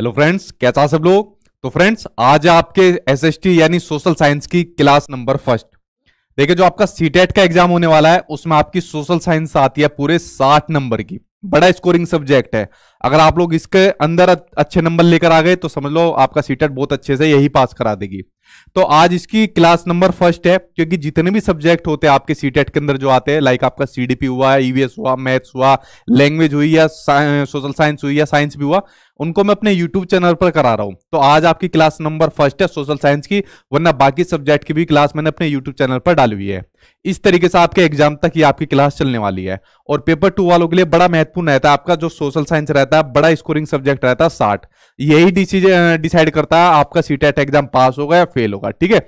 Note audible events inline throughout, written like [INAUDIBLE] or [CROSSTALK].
Hello friends कैसा सब लोग तो फ्रेंड्स आज आपके एसएसटी यानी सोशल साइंस की क्लास नंबर फर्स्ट देखिए जो आपका सीटेट e का एग्जाम होने वाला है उसमें आपकी सोशल साइंस आती है पूरे साठ नंबर की बड़ा स्कोरिंग सब्जेक्ट है अगर आप लोग इसके अंदर अच्छे नंबर लेकर आ गए तो समझ लो आपका सीटेट e बहुत अच्छे से यही पास करा देगी तो आज इसकी क्लास नंबर फर्स्ट है क्योंकि जितने भी सब्जेक्ट होते हैं आपके सी e के अंदर जो आते हैं लाइक आपका सीडीपी हुआ ईवीएस e हुआ मैथ्स हुआ लैंग्वेज हुई या सोशल साइंस हुई या साइंस भी हुआ उनको मैं अपने यूट्यूब चैनल पर करा रहा हूं तो आज आपकी क्लास नंबर फर्स्ट है सोशल साइंस की वरना बाकी सब्जेक्ट की भी क्लास मैंने अपने यूट्यूब चैनल पर डाली हुई है इस तरीके से आपके एग्जाम तक ही आपकी क्लास चलने वाली है और पेपर टू वालों के लिए बड़ा महत्वपूर्ण रहता है आपका जो सोशल साइंस रहता है बड़ा स्कोरिंग सब्जेक्ट रहता है साठ यही डिसीजन डिसाइड करता है आपका सीटेट एग्जाम पास होगा या फेल होगा ठीक है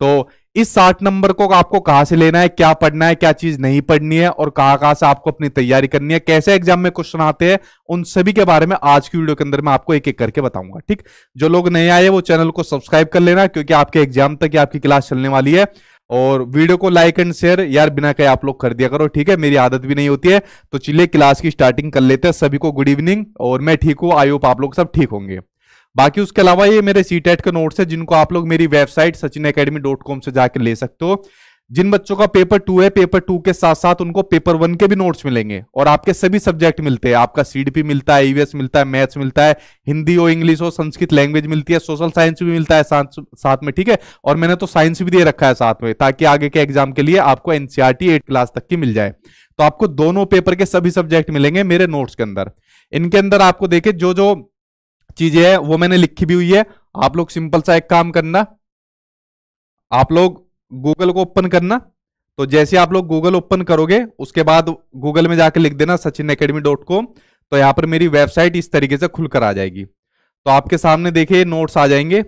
तो इस साठ नंबर को आपको कहां से लेना है क्या पढ़ना है क्या चीज नहीं पढ़नी है और कहाँ कहां से आपको अपनी तैयारी करनी है कैसे एग्जाम में क्वेश्चन आते हैं उन सभी के बारे में आज की वीडियो के अंदर मैं आपको एक एक करके बताऊंगा ठीक जो लोग नए आए वो चैनल को सब्सक्राइब कर लेना क्योंकि आपके एग्जाम तक आपकी क्लास चलने वाली है और वीडियो को लाइक एंड शेयर यार बिना कहे आप लोग कर दिया करो ठीक है मेरी आदत भी नहीं होती है तो चलिए क्लास की स्टार्टिंग कर लेते हैं सभी को गुड इवनिंग और मैं ठीक हूँ आई होप आप लोग सब ठीक होंगे बाकी उसके अलावा ये मेरे सी टेट e के नोट्स है जिनको आप लोग मेरी website Sachin academy dot com से जाकर ले सकते हो जिन बच्चों का पेपर टू है पेपर टू के साथ साथ उनको पेपर वन के भी नोट्स मिलेंगे और आपके सभी सब्जेक्ट मिलते हैं आपका सीडीपी मिलता है ईवीएस e मिलता है मैथ्स मिलता है हिंदी हो इंग्लिश हो संस्कृत लैंग्वेज मिलती है सोशल साइंस भी मिलता है साथ में ठीक है और मैंने तो साइंस भी दे रखा है साथ में ताकि आगे के एग्जाम के लिए आपको एनसीआरटी एट क्लास तक की मिल जाए तो आपको दोनों पेपर के सभी सब्जेक्ट मिलेंगे मेरे नोट्स के अंदर इनके अंदर आपको देखे जो जो चीजें है वो मैंने लिखी भी हुई है आप लोग सिंपल सा एक काम करना आप लोग गूगल को ओपन करना तो जैसे आप लोग गूगल ओपन करोगे उसके बाद गूगल में जाकर लिख देना सचिन अकेडमी डॉट कॉम तो यहाँ पर मेरी वेबसाइट इस तरीके से खुलकर आ जाएगी तो आपके सामने देखिए नोट्स आ जाएंगे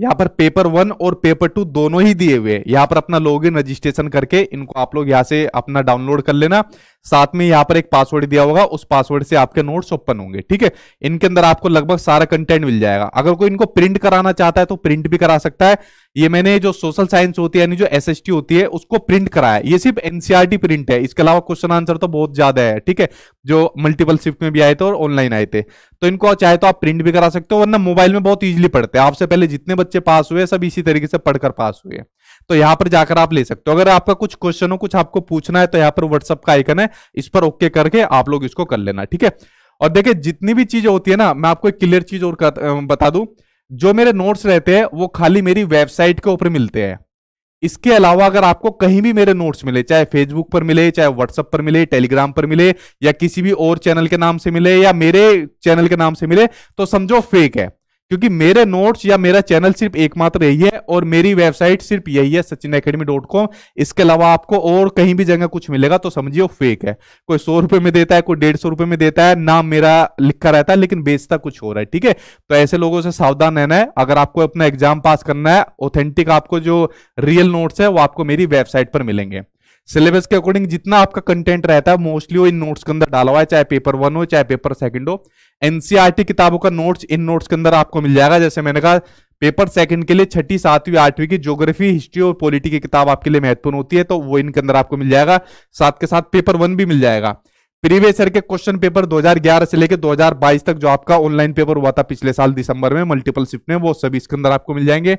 यहाँ पर पेपर वन और पेपर टू दोनों ही दिए हुए हैं यहाँ पर अपना लॉग रजिस्ट्रेशन करके इनको आप लोग यहाँ से अपना डाउनलोड कर लेना साथ में यहां पर एक पासवर्ड दिया होगा उस पासवर्ड से आपके नोट्स ओपन होंगे ठीक है इनके अंदर आपको लगभग सारा कंटेंट मिल जाएगा अगर कोई इनको प्रिंट कराना चाहता है तो प्रिंट भी करा सकता है ये मैंने जो सोशल साइंस होती है यानी जो एस होती है उसको प्रिंट कराया ये सिर्फ एनसीआरटी प्रिंट e है इसके अलावा क्वेश्चन आंसर तो बहुत ज्यादा है ठीक है जो मल्टीपल शिफ्ट में भी आए थे और ऑनलाइन आए थे तो इनको चाहे तो आप प्रिंट भी करा सकते हो वरना मोबाइल में बहुत ईजिली पढ़ते हैं आपसे पहले जितने बच्चे पास हुए सब इसी तरीके से पढ़कर पास हुए तो यहां पर जाकर आप ले सकते हो अगर आपका कुछ क्वेश्चन हो कुछ आपको पूछना है तो यहां पर व्हाट्सअप का आइकन है इस पर ओके करके आप लोग इसको कर लेना ठीक है और देखिये जितनी भी चीजें होती है ना मैं आपको एक क्लियर चीज और बता दू जो मेरे नोट्स रहते हैं वो खाली मेरी वेबसाइट के ऊपर मिलते हैं इसके अलावा अगर आपको कहीं भी मेरे नोट्स मिले चाहे फेसबुक पर मिले चाहे व्हाट्सएप पर मिले टेलीग्राम पर मिले या किसी भी और चैनल के नाम से मिले या मेरे चैनल के नाम से मिले तो समझो फेक है क्योंकि मेरे नोट्स या मेरा चैनल सिर्फ एकमात्र यही है और मेरी वेबसाइट सिर्फ यही है सचिन अकेडमी डॉट कॉम इसके अलावा आपको और कहीं भी जगह कुछ मिलेगा तो समझिए फेक है कोई सौ रुपए में देता है कोई डेढ़ सौ रुपए में देता है नाम मेरा लिखा रहता है लेकिन बेचता कुछ हो रहा है ठीक है तो ऐसे लोगों से सावधान रहना है अगर आपको अपना एग्जाम पास करना है ऑथेंटिक आपको जो रियल नोट्स है वो आपको मेरी वेबसाइट पर मिलेंगे सिलेबस के अकॉर्डिंग जितना आपका कंटेंट रहता है मोस्टली वो इन नोट्स के अंदर डाला हुआ है चाहे पेपर वन हो चाहे पेपर सेकंड हो एनसीआरटी e किताबों का नोट्स इन नोट्स के अंदर आपको मिल जाएगा जैसे मैंने कहा पेपर सेकंड के लिए छठी सातवीं आठवीं की ज्योग्राफी हिस्ट्री और पॉलिटी की किताब आपके लिए महत्वपूर्ण होती है तो वो इनके अंदर आपको मिल जाएगा साथ के साथ पेपर वन भी मिल जाएगा प्रीवियस ईयर के क्वेश्चन पेपर 2011 से लेकर 2022 तक जो आपका ऑनलाइन पेपर हुआ था पिछले साल दिसंबर में मल्टीपल शिफ्ट में वो सभी इसके अंदर आपको मिल जाएंगे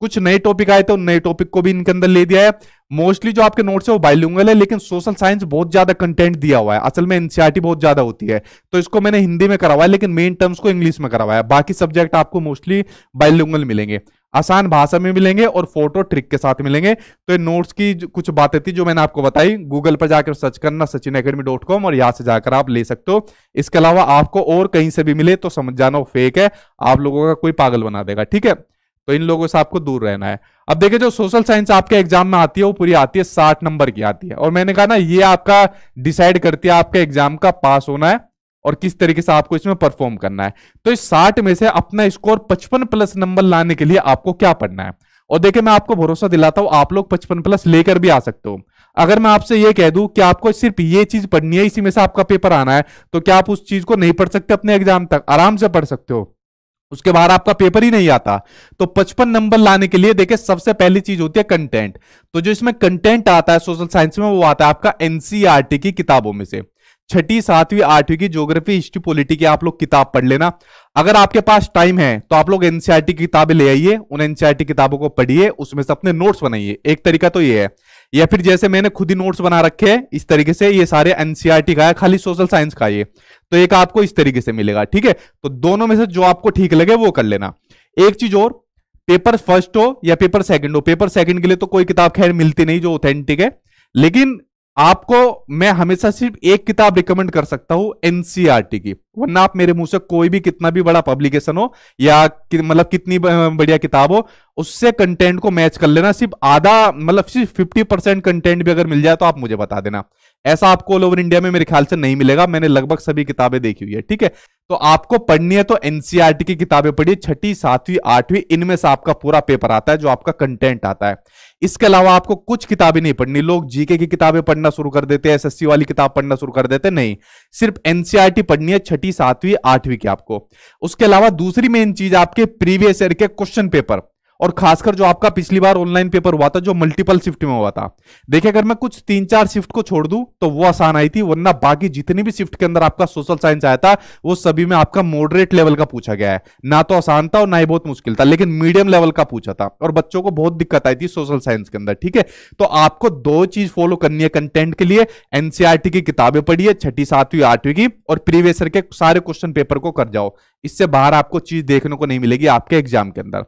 कुछ नए टॉपिक आए थे उन नए टॉपिक को भी इनके अंदर ले दिया है मोस्टली जो आपके नोट्स है वो बाइलुंगल है लेकिन सोशल साइंस बहुत ज्यादा कंटेंट दिया हुआ है असल में एनसीआरटी बहुत ज्यादा होती है तो इसको मैंने हिंदी में करा हुआ है लेकिन मेन टर्म्स को इंग्लिश में करा हुआ है बाकी सब्जेक्ट आपको मोस्टली बाइलुंगल मिलेंगे आसान भाषा में मिलेंगे और फोटो ट्रिक के साथ मिलेंगे तो ये नोट्स की कुछ बातें थी जो मैंने आपको बताई गूगल पर जाकर सर्च करना सचिन अकेडमी डॉट कॉम और यहाँ से जाकर आप ले सकते हो इसके अलावा आपको और कहीं से भी मिले तो समझ जाना फेक है आप लोगों का कोई पागल बना देगा ठीक है तो इन लोगों से आपको दूर रहना है अब देखिए जो सोशल साइंस आपके एग्जाम में आती है वो पूरी आती है साठ नंबर की आती है और मैंने कहा ना ये आपका डिसाइड करती है आपके एग्जाम का पास होना है और किस तरीके से आपको इसमें परफॉर्म करना है तो इस साठ में से अपना स्कोर पचपन प्लस नंबर लाने के लिए आपको क्या पढ़ना है और देखिए मैं आपको भरोसा दिलाता हूं आप लोग पचपन प्लस लेकर भी आ सकते हो अगर मैं आपसे ये कह दूं कि आपको सिर्फ ये चीज पढ़नी है इसी में से आपका पेपर आना है तो क्या आप उस चीज को नहीं पढ़ सकते अपने एग्जाम तक आराम से पढ़ सकते हो उसके बाहर आपका पेपर ही नहीं आता तो 55 नंबर लाने के लिए देखिए सबसे पहली चीज होती है कंटेंट तो जो इसमें कंटेंट आता है सोशल साइंस में वो आता है आपका एनसीईआरटी e की किताबों में से छठी सातवीं आठवीं की ज्योग्राफी हिस्ट्री पॉलिटी की आप लोग किताब पढ़ लेना अगर आपके पास टाइम है तो आप लोग एनसीआरटी e की किताबें ले आइए उन एनसीआरटी e किताबों को पढ़िए उसमें से अपने नोट्स बनाइए एक तरीका तो ये है या फिर जैसे मैंने खुद ही नोट्स बना रखे हैं इस तरीके से ये सारे एनसीआरटी e का है खाली सोशल साइंस का ये तो एक आपको इस तरीके से मिलेगा ठीक है तो दोनों में से जो आपको ठीक लगे वो कर लेना एक चीज और पेपर फर्स्ट हो या पेपर सेकंड हो पेपर सेकंड के लिए तो कोई किताब खैर मिलती नहीं जो ऑथेंटिक है लेकिन आपको मैं हमेशा सिर्फ एक किताब रिकमेंड कर सकता हूं एनसीआरटी e की वरना आप मेरे मुंह से कोई भी कितना भी बड़ा पब्लिकेशन हो या कि, मतलब कितनी बढ़िया किताब हो उससे कंटेंट को मैच कर लेना सिर्फ आधा मतलब सिर्फ फिफ्टी परसेंट कंटेंट भी अगर मिल जाए तो आप मुझे बता देना ऐसा आपको ऑल ओवर इंडिया में मेरे ख्याल से नहीं मिलेगा मैंने लगभग सभी किताबें देखी हुई है ठीक है तो आपको पढ़नी है तो एनसीआरटी e की किताबें पढ़िए छठी सातवीं आठवीं इनमें से आपका पूरा पेपर आता है जो आपका कंटेंट आता है इसके अलावा आपको कुछ किताबें नहीं पढ़नी लोग जीके की किताबें पढ़ना शुरू कर देते हैं एसएससी वाली किताब पढ़ना शुरू कर देते नहीं सिर्फ एनसीआरटी पढ़नी है छठी सातवीं आठवीं की आपको उसके अलावा दूसरी मेन चीज आपके प्रीवियस ईयर के क्वेश्चन पेपर और खासकर जो आपका पिछली बार ऑनलाइन पेपर हुआ था जो मल्टीपल शिफ्ट में हुआ था देखिए अगर मैं कुछ तीन चार शिफ्ट को छोड़ दूं तो वो आसान आई थी वरना बाकी जितनी भी शिफ्ट के अंदर आपका सोशल साइंस आया था वो सभी में आपका मॉडरेट लेवल का पूछा गया है ना तो आसान था और ना ही बहुत मुश्किल था लेकिन मीडियम लेवल का पूछा था और बच्चों को बहुत दिक्कत आई थी सोशल साइंस के अंदर ठीक है तो आपको दो चीज फॉलो करनी है कंटेंट के लिए एनसीआरटी e की किताबें पढ़िए छठी सातवीं आठवीं की और प्रीवियस के सारे क्वेश्चन पेपर को कर जाओ इससे बाहर आपको चीज देखने को नहीं मिलेगी आपके एग्जाम के अंदर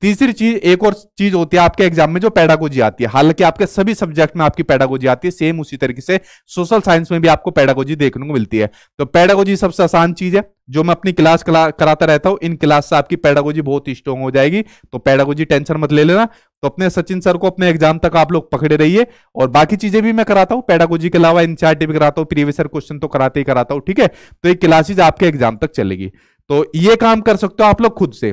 तीसरी दूसरी चीज एक और चीज होती है आपके एग्जाम में जो पैडागोजी आती है हालांकि आपके सभी सब्जेक्ट में आपकी पैडागोजी आती है सेम उसी तरीके से सोशल साइंस में भी आपको पैडागोजी देखने को मिलती है तो पैडागोजी सबसे आसान चीज है जो मैं अपनी क्लास कराता रहता हूं इन क्लास से आपकी पैडागोजी बहुत स्ट्रॉन्ग हो जाएगी तो पैडागोजी टेंशन मत ले लेना तो अपने सचिन सर को अपने एग्जाम तक आप लोग पकड़े रहिए और बाकी चीजें भी मैं कराता हूं पैडागोजी के अलावा एनसीआरटी भी कराता हूं प्रीवियस सर क्वेश्चन तो कराते ही कराता हूं ठीक है तो ये क्लासेज आपके एग्जाम तक चलेगी तो ये काम कर सकते हो आप लोग खुद से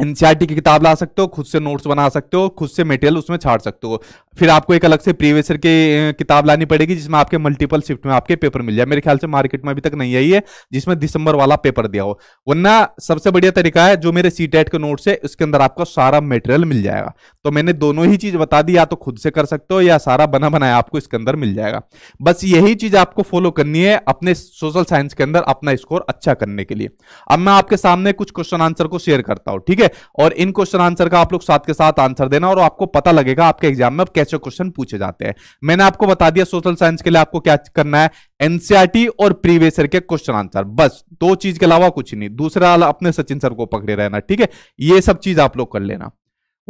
एनसीआरटी e की किताब ला सकते हो खुद से नोट्स बना सकते हो खुद से मेटेरियल उसमें छाड़ सकते हो फिर आपको एक अलग से प्रीवेसर की किताब लानी पड़ेगी जिसमें आपके मल्टीपल शिफ्ट में आपके पेपर मिल जाए मेरे ख्याल से मार्केट में अभी तक नहीं आई है जिसमें दिसंबर वाला पेपर दिया हो वरना सबसे बढ़िया तरीका है जो मेरे सी e के नोट्स है उसके अंदर आपको सारा मेटेरियल मिल जाएगा तो मैंने दोनों ही चीज बता दी या तो खुद से कर सकते हो या सारा बना बनाया आपको इसके अंदर मिल जाएगा बस यही चीज आपको फॉलो करनी है अपने सोशल साइंस के अंदर अपना स्कोर अच्छा करने के लिए अब मैं आपके सामने कुछ क्वेश्चन आंसर को शेयर करता हूँ ठीक है है और इन क्वेश्चन आंसर का आप लोग साथ के साथ आंसर देना और आपको पता लगेगा आपके एग्जाम में कैसे क्वेश्चन पूछे जाते हैं मैंने आपको बता दिया सोशल साइंस के लिए आपको क्या करना है एनसीआरटी e और प्रीवियस ईयर के क्वेश्चन आंसर बस दो चीज के अलावा कुछ नहीं दूसरा अपने सचिन सर को पकड़े रहना ठीक है ये सब चीज आप लोग कर लेना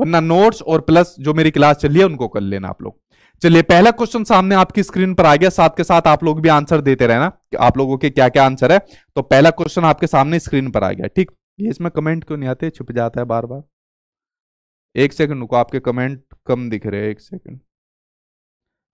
वरना नोट्स और प्लस जो मेरी क्लास चल रही है उनको कर लेना आप लोग चलिए पहला क्वेश्चन सामने आपकी स्क्रीन पर आ गया साथ के साथ आप लोग भी आंसर देते रहना कि आप लोगों के क्या क्या आंसर है तो पहला क्वेश्चन आपके सामने स्क्रीन पर आ गया ठीक ये इसमें कमेंट क्यों नहीं आते छुप जाता है बार बार एक सेकंड रुको आपके कमेंट कम दिख रहे हैं एक सेकंड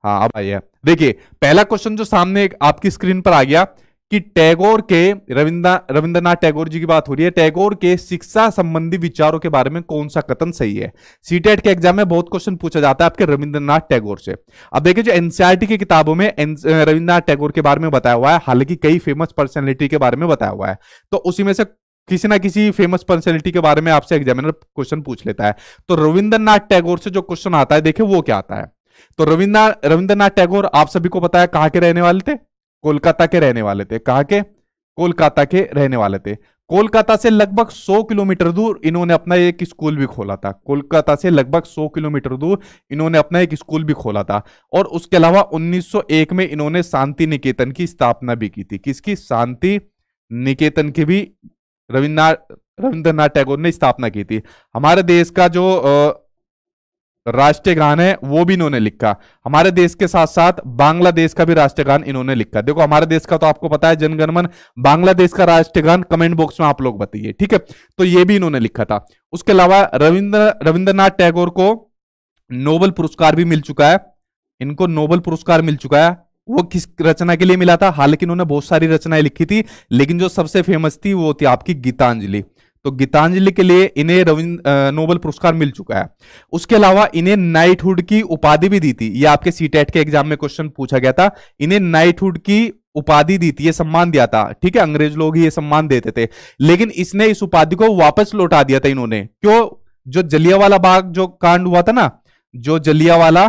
हाँ अब आइए देखिए पहला क्वेश्चन जो सामने आपकी स्क्रीन पर आ गया कि टैगोर के रविंद्र रविंद्रनाथ टैगोर जी की बात हो रही है टैगोर के शिक्षा संबंधी विचारों के बारे में कौन सा कथन सही है सीटेट e के एग्जाम में बहुत क्वेश्चन पूछा जाता है आपके रविंद्रनाथ टैगोर से अब देखिए जो एनसीआरटी e की किताबों में रविंद्रनाथ टैगोर के बारे में बताया हुआ है हालांकि कई फेमस पर्सनैलिटी के बारे में बताया हुआ है तो उसी में से किसी ना किसी फेमस पर्सनैलिटी के बारे में आपसे एग्जामिनर क्वेश्चन पूछ लेता है तो रविंद्रनाथ टैगोर से जो क्वेश्चन आता है देखिए वो क्या आता है तो रविंद्र रविंद्रनाथ टैगोर आप सभी को पता है के रहने वाले थे कोलकाता के रहने वाले थे कहा के कोलकाता के रहने वाले थे कोलकाता से लगभग 100 किलोमीटर दूर इन्होंने अपना एक स्कूल भी खोला था कोलकाता से लगभग 100 किलोमीटर दूर इन्होंने अपना एक स्कूल भी खोला था और उसके अलावा 1901 में इन्होंने शांति निकेतन की स्थापना भी की थी किसकी शांति निकेतन की भी रविन्द्रनाथ रविंद्रनाथ टैगोर ने स्थापना की थी हमारे देश का जो राष्ट्रीय गान है वो भी इन्होंने लिखा हमारे देश के साथ साथ बांग्लादेश का भी राष्ट्रीय गान इन्होंने लिखा देखो हमारे देश का तो आपको पता है जनगणमन बांग्लादेश का राष्ट्रीय गान कमेंट बॉक्स में आप लोग बताइए ठीक है तो ये भी इन्होंने लिखा था उसके अलावा रविंद्र रविंद्रनाथ टैगोर को नोबल पुरस्कार भी मिल चुका है इनको नोबल पुरस्कार मिल चुका है वो किस रचना के लिए मिला था हालांकि उन्होंने बहुत सारी रचनाएं लिखी थी लेकिन जो सबसे फेमस थी वो थी आपकी गीतांजलि तो गीतांजलि के लिए इन्हें रविंद्र नोबल पुरस्कार मिल चुका है उसके अलावा इन्हें नाइटहुड की उपाधि भी दी थी ये आपके सीटेट e के एग्जाम में क्वेश्चन पूछा गया था इन्हें नाइटहुड की उपाधि दी थी ये सम्मान दिया था ठीक है अंग्रेज लोग ही ये सम्मान देते थे लेकिन इसने इस उपाधि को वापस लौटा दिया था इन्होंने क्यों जो जलियावाला बाग जो कांड हुआ था ना जो जलियावाला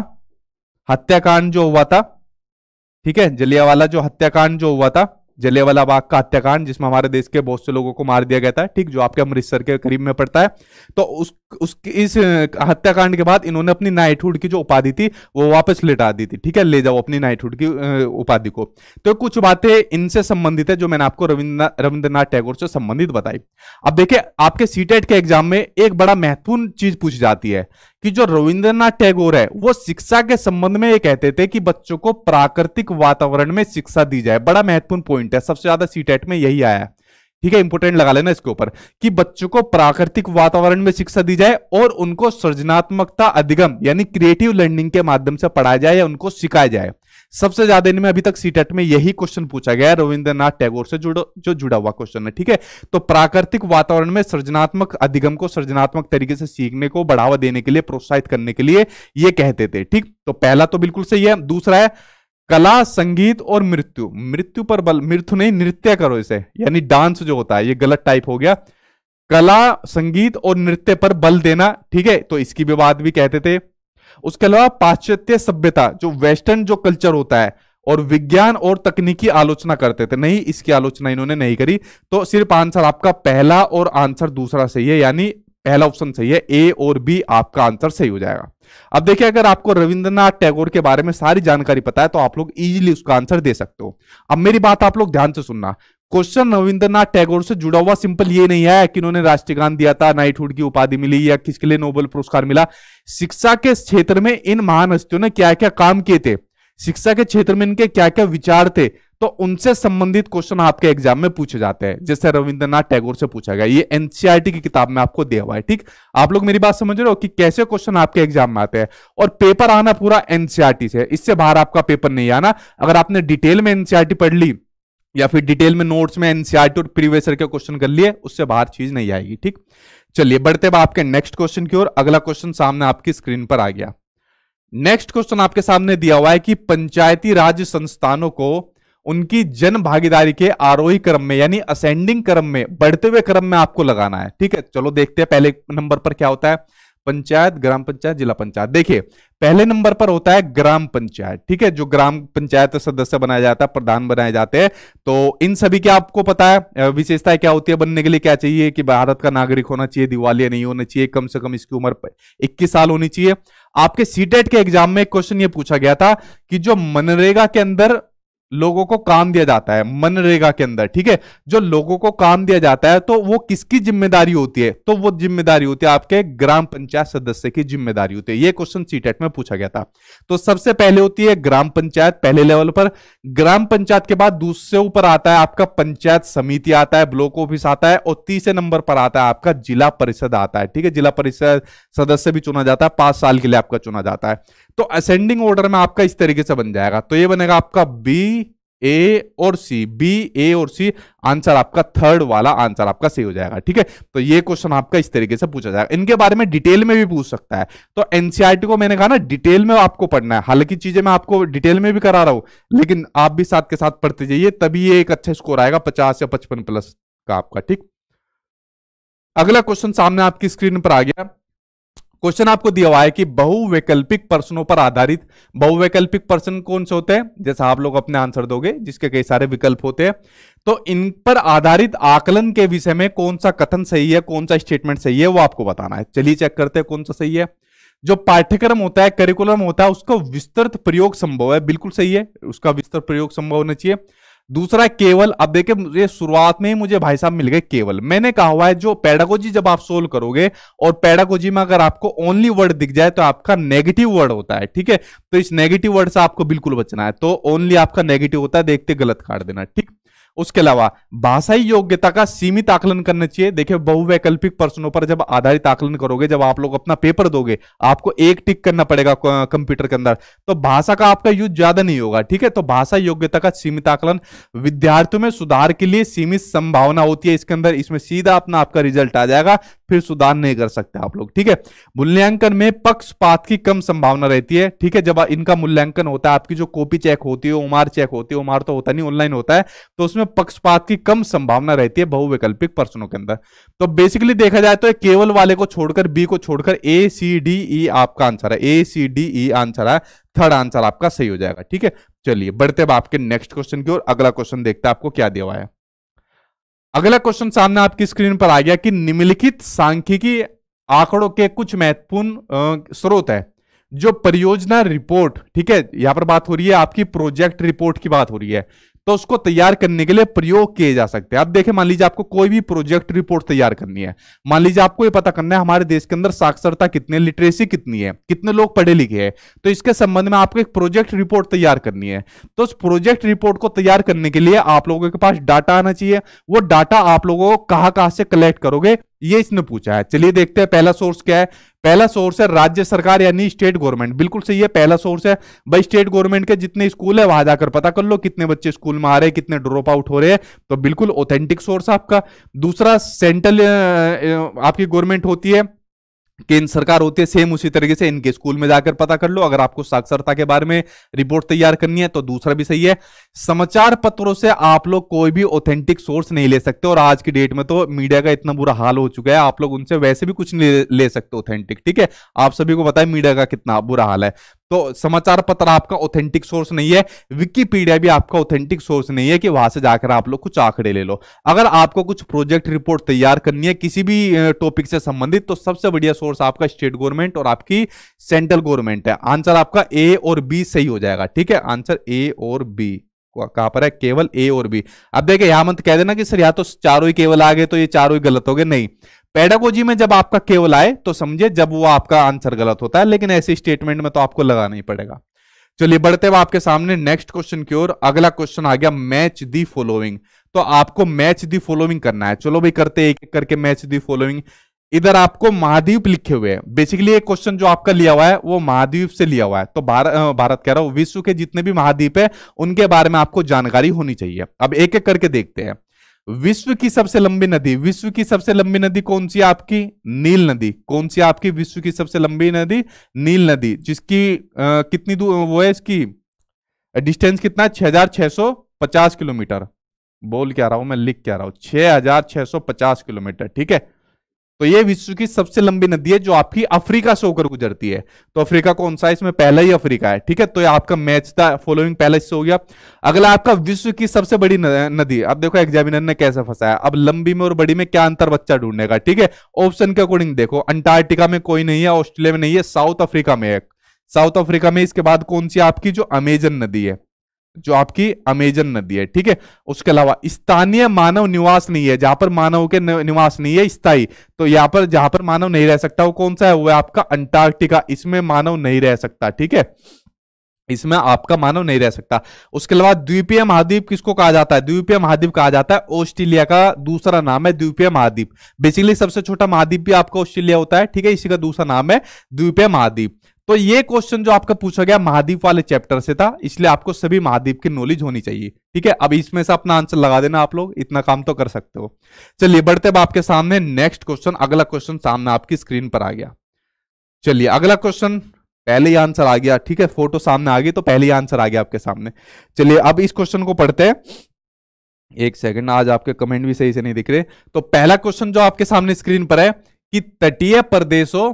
हत्याकांड जो हुआ था ठीक है जलियावाला जो हत्याकांड जो हुआ था जलियावाला बाग का हत्याकांड जिसमें हमारे देश के बहुत से लोगों को मार दिया गया था ठीक जो आपके अमृतसर के करीब में पड़ता है तो उस उसके इस हत्याकांड के बाद इन्होंने अपनी नाइटहुड की जो उपाधि थी वो वापस लिटा दी थी ठीक है ले जाओ अपनी नाइटहुड की उपाधि को तो कुछ बातें इनसे संबंधित है जो मैंने आपको रविंद्रनाथ रविंद्रनाथ टैगोर से संबंधित बताई अब देखिये आपके सीटेट e के एग्जाम में एक बड़ा महत्वपूर्ण चीज पूछी जाती है कि जो रविंद्रनाथ टैगोर है वो शिक्षा के संबंध में ये कहते थे कि बच्चों को प्राकृतिक वातावरण में शिक्षा दी जाए बड़ा महत्वपूर्ण पॉइंट है सबसे ज्यादा सीटेट e में यही आया है ठीक है इंपोर्टेंट लगा लेना इसके ऊपर कि बच्चों को प्राकृतिक वातावरण में शिक्षा दी जाए और उनको सृजनात्मकता अधिगम यानी क्रिएटिव लर्निंग के माध्यम से पढ़ाया जाए या उनको सिखाया जाए सबसे ज्यादा इनमें अभी तक सीटेट e में यही क्वेश्चन पूछा गया है रविंद्रनाथ टैगोर से जुड़ो जो जुड़ा हुआ क्वेश्चन है ठीक है तो प्राकृतिक वातावरण में सृजनात्मक अधिगम को सृजनात्मक तरीके से सीखने को बढ़ावा देने के लिए प्रोत्साहित करने के लिए ये कहते थे ठीक तो पहला तो बिल्कुल सही है दूसरा है कला संगीत और मृत्यु मृत्यु पर बल मृत्यु नहीं नृत्य करो इसे यानी डांस जो होता है ये गलत टाइप हो गया कला संगीत और नृत्य पर बल देना ठीक है तो इसकी भी बात भी कहते थे उसके अलावा पाश्चात्य सभ्यता जो वेस्टर्न जो कल्चर होता है और विज्ञान और तकनीकी आलोचना करते थे नहीं इसकी आलोचना इन्होंने नहीं करी तो सिर्फ आंसर आपका पहला और आंसर दूसरा सही है यानी पहला ऑप्शन सही है ए और बी आपका आंसर सही हो जाएगा अब देखिए अगर आपको रविंद्रनाथ टैगोर के बारे में सारी जानकारी पता है तो आप लोग इजीली उसका आंसर दे सकते हो अब मेरी बात आप लोग ध्यान से सुनना क्वेश्चन रविंद्रनाथ टैगोर से जुड़ा हुआ सिंपल ये नहीं है कि उन्होंने राष्ट्रीय गान दिया था नाइटहुड की उपाधि मिली या किसके लिए नोबेल पुरस्कार मिला शिक्षा के क्षेत्र में इन महान हस्तियों ने क्या क्या काम किए थे शिक्षा के क्षेत्र में इनके क्या क्या विचार थे तो उनसे संबंधित क्वेश्चन आपके एग्जाम में पूछे जाते हैं जैसे रविंद्रनाथ टैगोर से पूछा गया ये एनसीआरटी की किताब में आपको दिया हुआ है ठीक आप लोग मेरी बात समझ रहे हो कि कैसे क्वेश्चन आपके एग्जाम में आते हैं और पेपर आना पूरा एनसीआरटी से इससे बाहर आपका पेपर नहीं आना अगर आपने डिटेल में एनसीआरटी पढ़ ली या फिर डिटेल में नोट्स में एनसीआरटी और प्रीवियस के क्वेश्चन कर लिए उससे बाहर चीज नहीं आएगी ठीक चलिए बढ़ते अब आपके नेक्स्ट क्वेश्चन की ओर अगला क्वेश्चन सामने आपकी स्क्रीन पर आ गया नेक्स्ट क्वेश्चन आपके सामने दिया हुआ है कि पंचायती राज संस्थानों को उनकी जन भागीदारी के आरोही क्रम में यानी असेंडिंग क्रम में बढ़ते हुए क्रम में आपको लगाना है ठीक है चलो देखते हैं पहले नंबर पर क्या होता है पंचायत ग्राम पंचायत जिला पंचायत देखिए पहले नंबर पर होता है ग्राम पंचायत ठीक है जो ग्राम पंचायत सदस्य बनाया जाता है प्रधान बनाए जाते हैं तो इन सभी के आपको पता है विशेषता क्या होती है बनने के लिए क्या चाहिए कि भारत का नागरिक होना चाहिए दिवालिया नहीं होना चाहिए कम से कम इसकी उम्र इक्कीस साल होनी चाहिए आपके सीटेट e के एग्जाम में क्वेश्चन ये पूछा गया था कि जो मनरेगा के अंदर लोगों को काम दिया जाता है मनरेगा के अंदर ठीक है जो लोगों को काम दिया जाता है तो वो किसकी जिम्मेदारी होती है तो वो जिम्मेदारी होती है आपके ग्राम पंचायत सदस्य की जिम्मेदारी होती है ये क्वेश्चन सीटेट e में पूछा गया था तो सबसे पहले होती है ग्राम पंचायत पहले लेवल पर ग्राम पंचायत के बाद दूसरे ऊपर आता है आपका पंचायत समिति आता है ब्लॉक ऑफिस आता है और तीसरे नंबर पर आता है आपका जिला परिषद आता है ठीक है जिला परिषद सदस्य भी चुना जाता है पांच साल के लिए आपका चुना जाता है तो असेंडिंग ऑर्डर में आपका इस तरीके से बन जाएगा तो ये बनेगा आपका बी ए और सी बी ए और सी आंसर आपका थर्ड वाला आंसर आपका सही हो जाएगा ठीक है तो ये क्वेश्चन आपका इस तरीके से पूछा जाएगा इनके बारे में डिटेल में भी पूछ सकता है तो एनसीआरटी को मैंने कहा ना डिटेल में आपको पढ़ना है हालांकि चीजें मैं आपको डिटेल में भी करा रहा हूं लेकिन आप भी साथ के साथ पढ़ते जाइए तभी ये एक अच्छा स्कोर आएगा पचास या पचपन प्लस का आपका ठीक अगला क्वेश्चन सामने आपकी स्क्रीन पर आ गया क्वेश्चन आपको दिया हुआ है कि बहुवैकल्पिक प्रश्नों पर आधारित बहुवैकल्पिक प्रश्न कौन से होते हैं जैसा आप लोग अपने आंसर दोगे जिसके कई सारे विकल्प होते हैं तो इन पर आधारित आकलन के विषय में कौन सा कथन सही है कौन सा स्टेटमेंट सही है वो आपको बताना है चलिए चेक करते हैं कौन सा सही है जो पाठ्यक्रम होता है करिकुलम होता है उसका विस्तृत प्रयोग संभव है बिल्कुल सही है उसका विस्तृत प्रयोग संभव होना चाहिए दूसरा केवल अब देखिए शुरुआत में ही मुझे भाई साहब मिल गए केवल मैंने कहा हुआ है जो पेडागोजी जब आप सोल्व करोगे और पेडागोजी में अगर आपको ओनली वर्ड दिख जाए तो आपका नेगेटिव वर्ड होता है ठीक है तो इस नेगेटिव वर्ड से आपको बिल्कुल बचना है तो ओनली आपका नेगेटिव होता है देखते गलत काट देना ठीक उसके अलावा भाषाई योग्यता का सीमित आकलन करना चाहिए देखिए बहुवैकल्पिक प्रश्नों पर जब आधारित आकलन करोगे जब आप लोग अपना पेपर दोगे आपको एक टिक करना पड़ेगा कंप्यूटर के अंदर तो भाषा का आपका यूज ज्यादा नहीं होगा ठीक है तो भाषा योग्यता का सीमित आकलन विद्यार्थियों में सुधार के लिए सीमित संभावना होती है इसके अंदर इसमें सीधा अपना आपका रिजल्ट आ जाएगा फिर सुधार नहीं कर सकते आप लोग ठीक है मूल्यांकन में पक्षपात की कम संभावना रहती है ठीक है जब इनका मूल्यांकन होता है आपकी जो कॉपी चेक होती है उमार चेक होती है उमार तो होता नहीं ऑनलाइन होता है तो उसमें में पक्षपात की कम संभावना रहती है बहुवैकल्पिक प्रश्नों के अंदर तो बेसिकली देखा जाए तो केवल वाले को छोड़कर बी को छोड़कर ए सी डी ई आपका आंसर है A C D E answer है थर्ड आंसर आपका सही हो जाएगा ठीक है चलिए बढ़ते अब आपके नेक्स्ट क्वेश्चन की ओर अगला क्वेश्चन देखते आपको क्या दिया हुआ है अगला क्वेश्चन सामने आपकी स्क्रीन पर आ गया कि निम्नलिखित सांख्यिकी आंकड़ों के कुछ महत्वपूर्ण स्रोत है जो परियोजना रिपोर्ट ठीक है यहां पर बात हो रही है आपकी प्रोजेक्ट रिपोर्ट की बात हो रही है तो उसको तैयार करने के लिए प्रयोग किए जा सकते हैं अब देखे मान लीजिए आपको कोई भी प्रोजेक्ट रिपोर्ट तैयार करनी है मान लीजिए आपको ये पता करना है हमारे देश के अंदर साक्षरता कितनी है लिटरेसी कितनी है कितने लोग पढ़े लिखे हैं तो इसके संबंध में आपको एक प्रोजेक्ट रिपोर्ट तैयार करनी है तो उस प्रोजेक्ट रिपोर्ट को तैयार करने के लिए आप लोगों के पास डाटा आना चाहिए वो डाटा आप लोगों को कहाँ कहाँ से कलेक्ट करोगे ये इसने पूछा है चलिए देखते हैं पहला सोर्स क्या है पहला सोर्स है राज्य सरकार यानी स्टेट गवर्नमेंट बिल्कुल सही है पहला सोर्स है भाई स्टेट गवर्नमेंट के जितने स्कूल है वहां जाकर पता कर लो कितने बच्चे स्कूल में आ रहे हैं कितने ड्रॉप आउट हो रहे हैं तो बिल्कुल ऑथेंटिक सोर्स आपका दूसरा सेंट्रल आपकी गवर्नमेंट होती है केंद्र सरकार होती है सेम उसी तरीके से इनके स्कूल में जाकर पता कर लो अगर आपको साक्षरता के बारे में रिपोर्ट तैयार करनी है तो दूसरा भी सही है समाचार पत्रों से आप लोग कोई भी ऑथेंटिक सोर्स नहीं ले सकते और आज की डेट में तो मीडिया का इतना बुरा हाल हो चुका है आप लोग उनसे वैसे भी कुछ नहीं ले सकते ऑथेंटिक ठीक है आप सभी को पता है मीडिया का कितना बुरा हाल है तो समाचार पत्र आपका ऑथेंटिक सोर्स नहीं है विकीपीडिया भी आपका ऑथेंटिक सोर्स नहीं है कि वहां से जाकर आप लोग कुछ आंकड़े ले लो अगर आपको कुछ प्रोजेक्ट रिपोर्ट तैयार करनी है किसी भी टॉपिक से संबंधित तो सबसे बढ़िया सोर्स आपका स्टेट गवर्नमेंट और आपकी सेंट्रल गवर्नमेंट है आंसर आपका ए और बी सही हो जाएगा ठीक है आंसर ए और बी कहां पर है केवल ए और बी अब देखिए यहां मत कह देना कि सर या तो चारों ही केवल आ गए तो ये चारों ही गलत हो गए नहीं पेडागोजी में जब आपका केवल आए तो समझे जब वो आपका आंसर गलत होता है लेकिन ऐसे स्टेटमेंट में तो आपको लगा नहीं पड़ेगा चलिए बढ़ते हुए आपके सामने नेक्स्ट क्वेश्चन की ओर अगला क्वेश्चन आ गया मैच दी फॉलोइंग तो आपको मैच दी फॉलोइंग करना है चलो भाई करते एक एक करके मैच दी फॉलोइंग इधर आपको महाद्वीप लिखे हुए हैं बेसिकली एक क्वेश्चन जो आपका लिया हुआ है वो महाद्वीप से लिया हुआ है तो भारत भारत कह रहा हूं विश्व के जितने भी महाद्वीप है उनके बारे में आपको जानकारी होनी चाहिए अब एक एक करके देखते हैं विश्व की सबसे लंबी नदी विश्व की सबसे लंबी नदी कौन सी आपकी नील नदी कौन सी आपकी विश्व की सबसे लंबी नदी नील नदी जिसकी आ, कितनी दूर वो है इसकी डिस्टेंस कितना छह हजार छह सौ पचास किलोमीटर बोल क्या रहा हूं मैं लिख क्या रहा हूं छह छह हजार सौ पचास किलोमीटर ठीक है तो ये विश्व की सबसे लंबी नदी है जो आपकी अफ्रीका से होकर गुजरती है तो अफ्रीका कौन सा है इसमें पहला ही अफ्रीका है ठीक है तो ये आपका मैच था फॉलोइंग पहला इससे हो गया अगला आपका विश्व की सबसे बड़ी नदी अब देखो एग्जामिनर ने कैसे फंसाया अब लंबी में और बड़ी में क्या अंतर बच्चा ढूंढने का ठीक है ऑप्शन के अकॉर्डिंग देखो अंटार्कटिका में कोई नहीं है ऑस्ट्रेलिया में नहीं है साउथ अफ्रीका में है साउथ अफ्रीका में इसके बाद कौन सी आपकी जो अमेजन नदी है जो आपकी अमेजन नदी है ठीक है उसके अलावा स्थानीय मानव निवास नहीं है जहां पर मानव के निवास नहीं है स्थाई तो यहाँ पर जहां पर मानव नहीं रह सकता वो कौन सा है वो है आपका अंटार्कटिका इसमें मानव नहीं रह सकता ठीक है इसमें आपका मानव नहीं रह सकता उसके अलावा द्वीपीय महाद्वीप किसको कहा जाता है द्वीपीय महाद्वीप कहा जाता है ऑस्ट्रेलिया का दूसरा नाम है द्वीपीय महाद्वीप बेसिकली सबसे छोटा महाद्वीप भी आपका ऑस्ट्रेलिया होता है ठीक है इसी का दूसरा नाम है द्वीपीय महाद्वीप तो ये क्वेश्चन जो आपका पूछा गया महादीप वाले चैप्टर से था इसलिए आपको सभी महादीप की नॉलेज होनी चाहिए ठीक है अब इसमें से अपना आंसर लगा देना आप लोग इतना काम तो कर सकते हो चलिए बढ़ते अब आपके सामने नेक्स्ट क्वेश्चन अगला क्वेश्चन सामने आपकी स्क्रीन पर आ गया चलिए अगला क्वेश्चन पहले ही आंसर आ गया ठीक है फोटो सामने आ गई तो पहले ही आंसर आ गया आपके सामने चलिए अब इस क्वेश्चन को पढ़ते हैं एक सेकंड आज आपके कमेंट भी सही से नहीं दिख रहे तो पहला क्वेश्चन जो आपके सामने स्क्रीन पर है कि तटीय प्रदेशों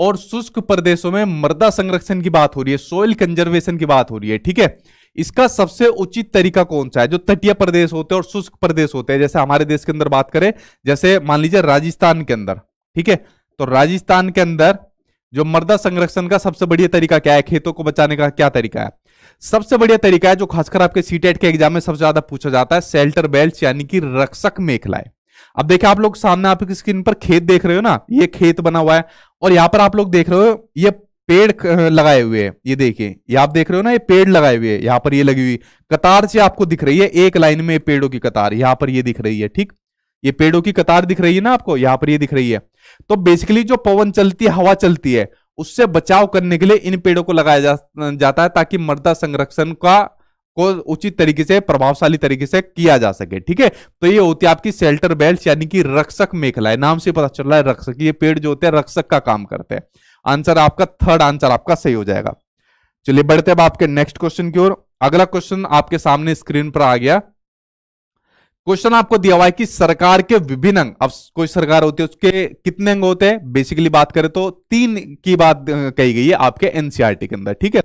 और शुष्क प्रदेशों में मृदा संरक्षण की बात हो रही है सोयल कंजर्वेशन की बात हो रही है ठीक है इसका सबसे उचित तरीका कौन सा है जो तटीय प्रदेश होते हैं और शुष्क प्रदेश होते हैं जैसे हमारे देश के अंदर बात करें जैसे मान लीजिए राजस्थान के अंदर ठीक है तो राजस्थान के अंदर जो मृदा संरक्षण का सबसे बढ़िया तरीका क्या है खेतों को बचाने का क्या तरीका है सबसे बढ़िया तरीका है जो खासकर आपके सीटेट e के एग्जाम में सबसे ज्यादा पूछा जाता है सेल्टर बेल्ट यानी कि रक्षक मेखलाएं अब देखिए आप लोग सामने आपकी स्क्रीन पर खेत देख रहे हो ना ये खेत बना हुआ है और यहाँ पर आप लोग देख रहे हो ये पेड़ लगाए हुए हैं ये देखिए ये आप देख रहे हो ना ये पेड़ लगाए हुए हैं यहाँ पर ये लगी हुई कतार से आपको दिख रही है एक लाइन में पेड़ों की कतार यहाँ पर ये दिख रही है ठीक ये पेड़ों की कतार दिख रही है ना आपको यहाँ पर ये दिख रही है तो बेसिकली जो पवन चलती है हवा चलती है उससे बचाव करने के लिए इन पेड़ों को लगाया जा, जाता है ताकि मृदा संरक्षण का को उचित तरीके से प्रभावशाली तरीके से किया जा सके ठीक है तो ये होती है आपकी सेल्टर बेल्ट यानी कि रक्षक मेखला है नाम से पता चल रहा है रक्षक ये पेड़ जो होते हैं रक्षक का काम करते हैं आंसर आपका थर्ड आंसर आपका सही हो जाएगा चलिए बढ़ते अब आपके नेक्स्ट क्वेश्चन की ओर अगला क्वेश्चन आपके सामने स्क्रीन पर आ गया क्वेश्चन आपको दिया हुआ है कि सरकार के विभिन्न अंग अब कोई सरकार होती है उसके कितने अंग होते हैं बेसिकली बात करें तो तीन की बात कही गई है आपके एनसीआरटी e के अंदर ठीक है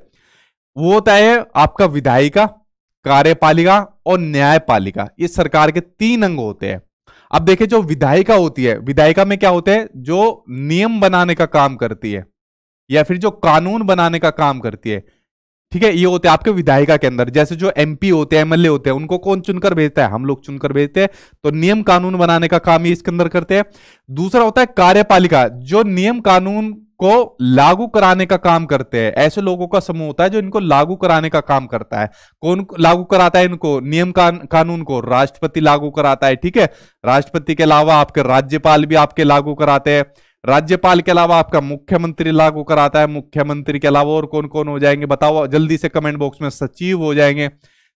वो होता है आपका विधायिका कार्यपालिका और न्यायपालिका ये सरकार के तीन अंग होते हैं अब देखिए जो विधायिका होती है विधायिका में क्या होता है जो नियम बनाने का काम करती है या फिर जो कानून बनाने का काम करती है ठीक है ये होते हैं आपके विधायिका के अंदर जैसे जो एमपी होते हैं एमएलए होते हैं उनको कौन चुनकर भेजता है हम लोग चुनकर भेजते हैं तो नियम कानून बनाने का काम ये इसके अंदर करते हैं दूसरा होता है कार्यपालिका जो नियम कानून को लागू कराने का काम करते हैं ऐसे लोगों का समूह होता है जो इनको लागू कराने का काम करता है कौन लागू कराता है इनको नियम कान, कानून को राष्ट्रपति लागू कराता है ठीक है राष्ट्रपति के अलावा आपके राज्यपाल भी आपके लागू कराते हैं राज्यपाल के अलावा आपका मुख्यमंत्री लागू कराता है मुख्यमंत्री के अलावा और कौन कौन हो जाएंगे बताओ जल्दी से कमेंट बॉक्स में सचिव हो जाएंगे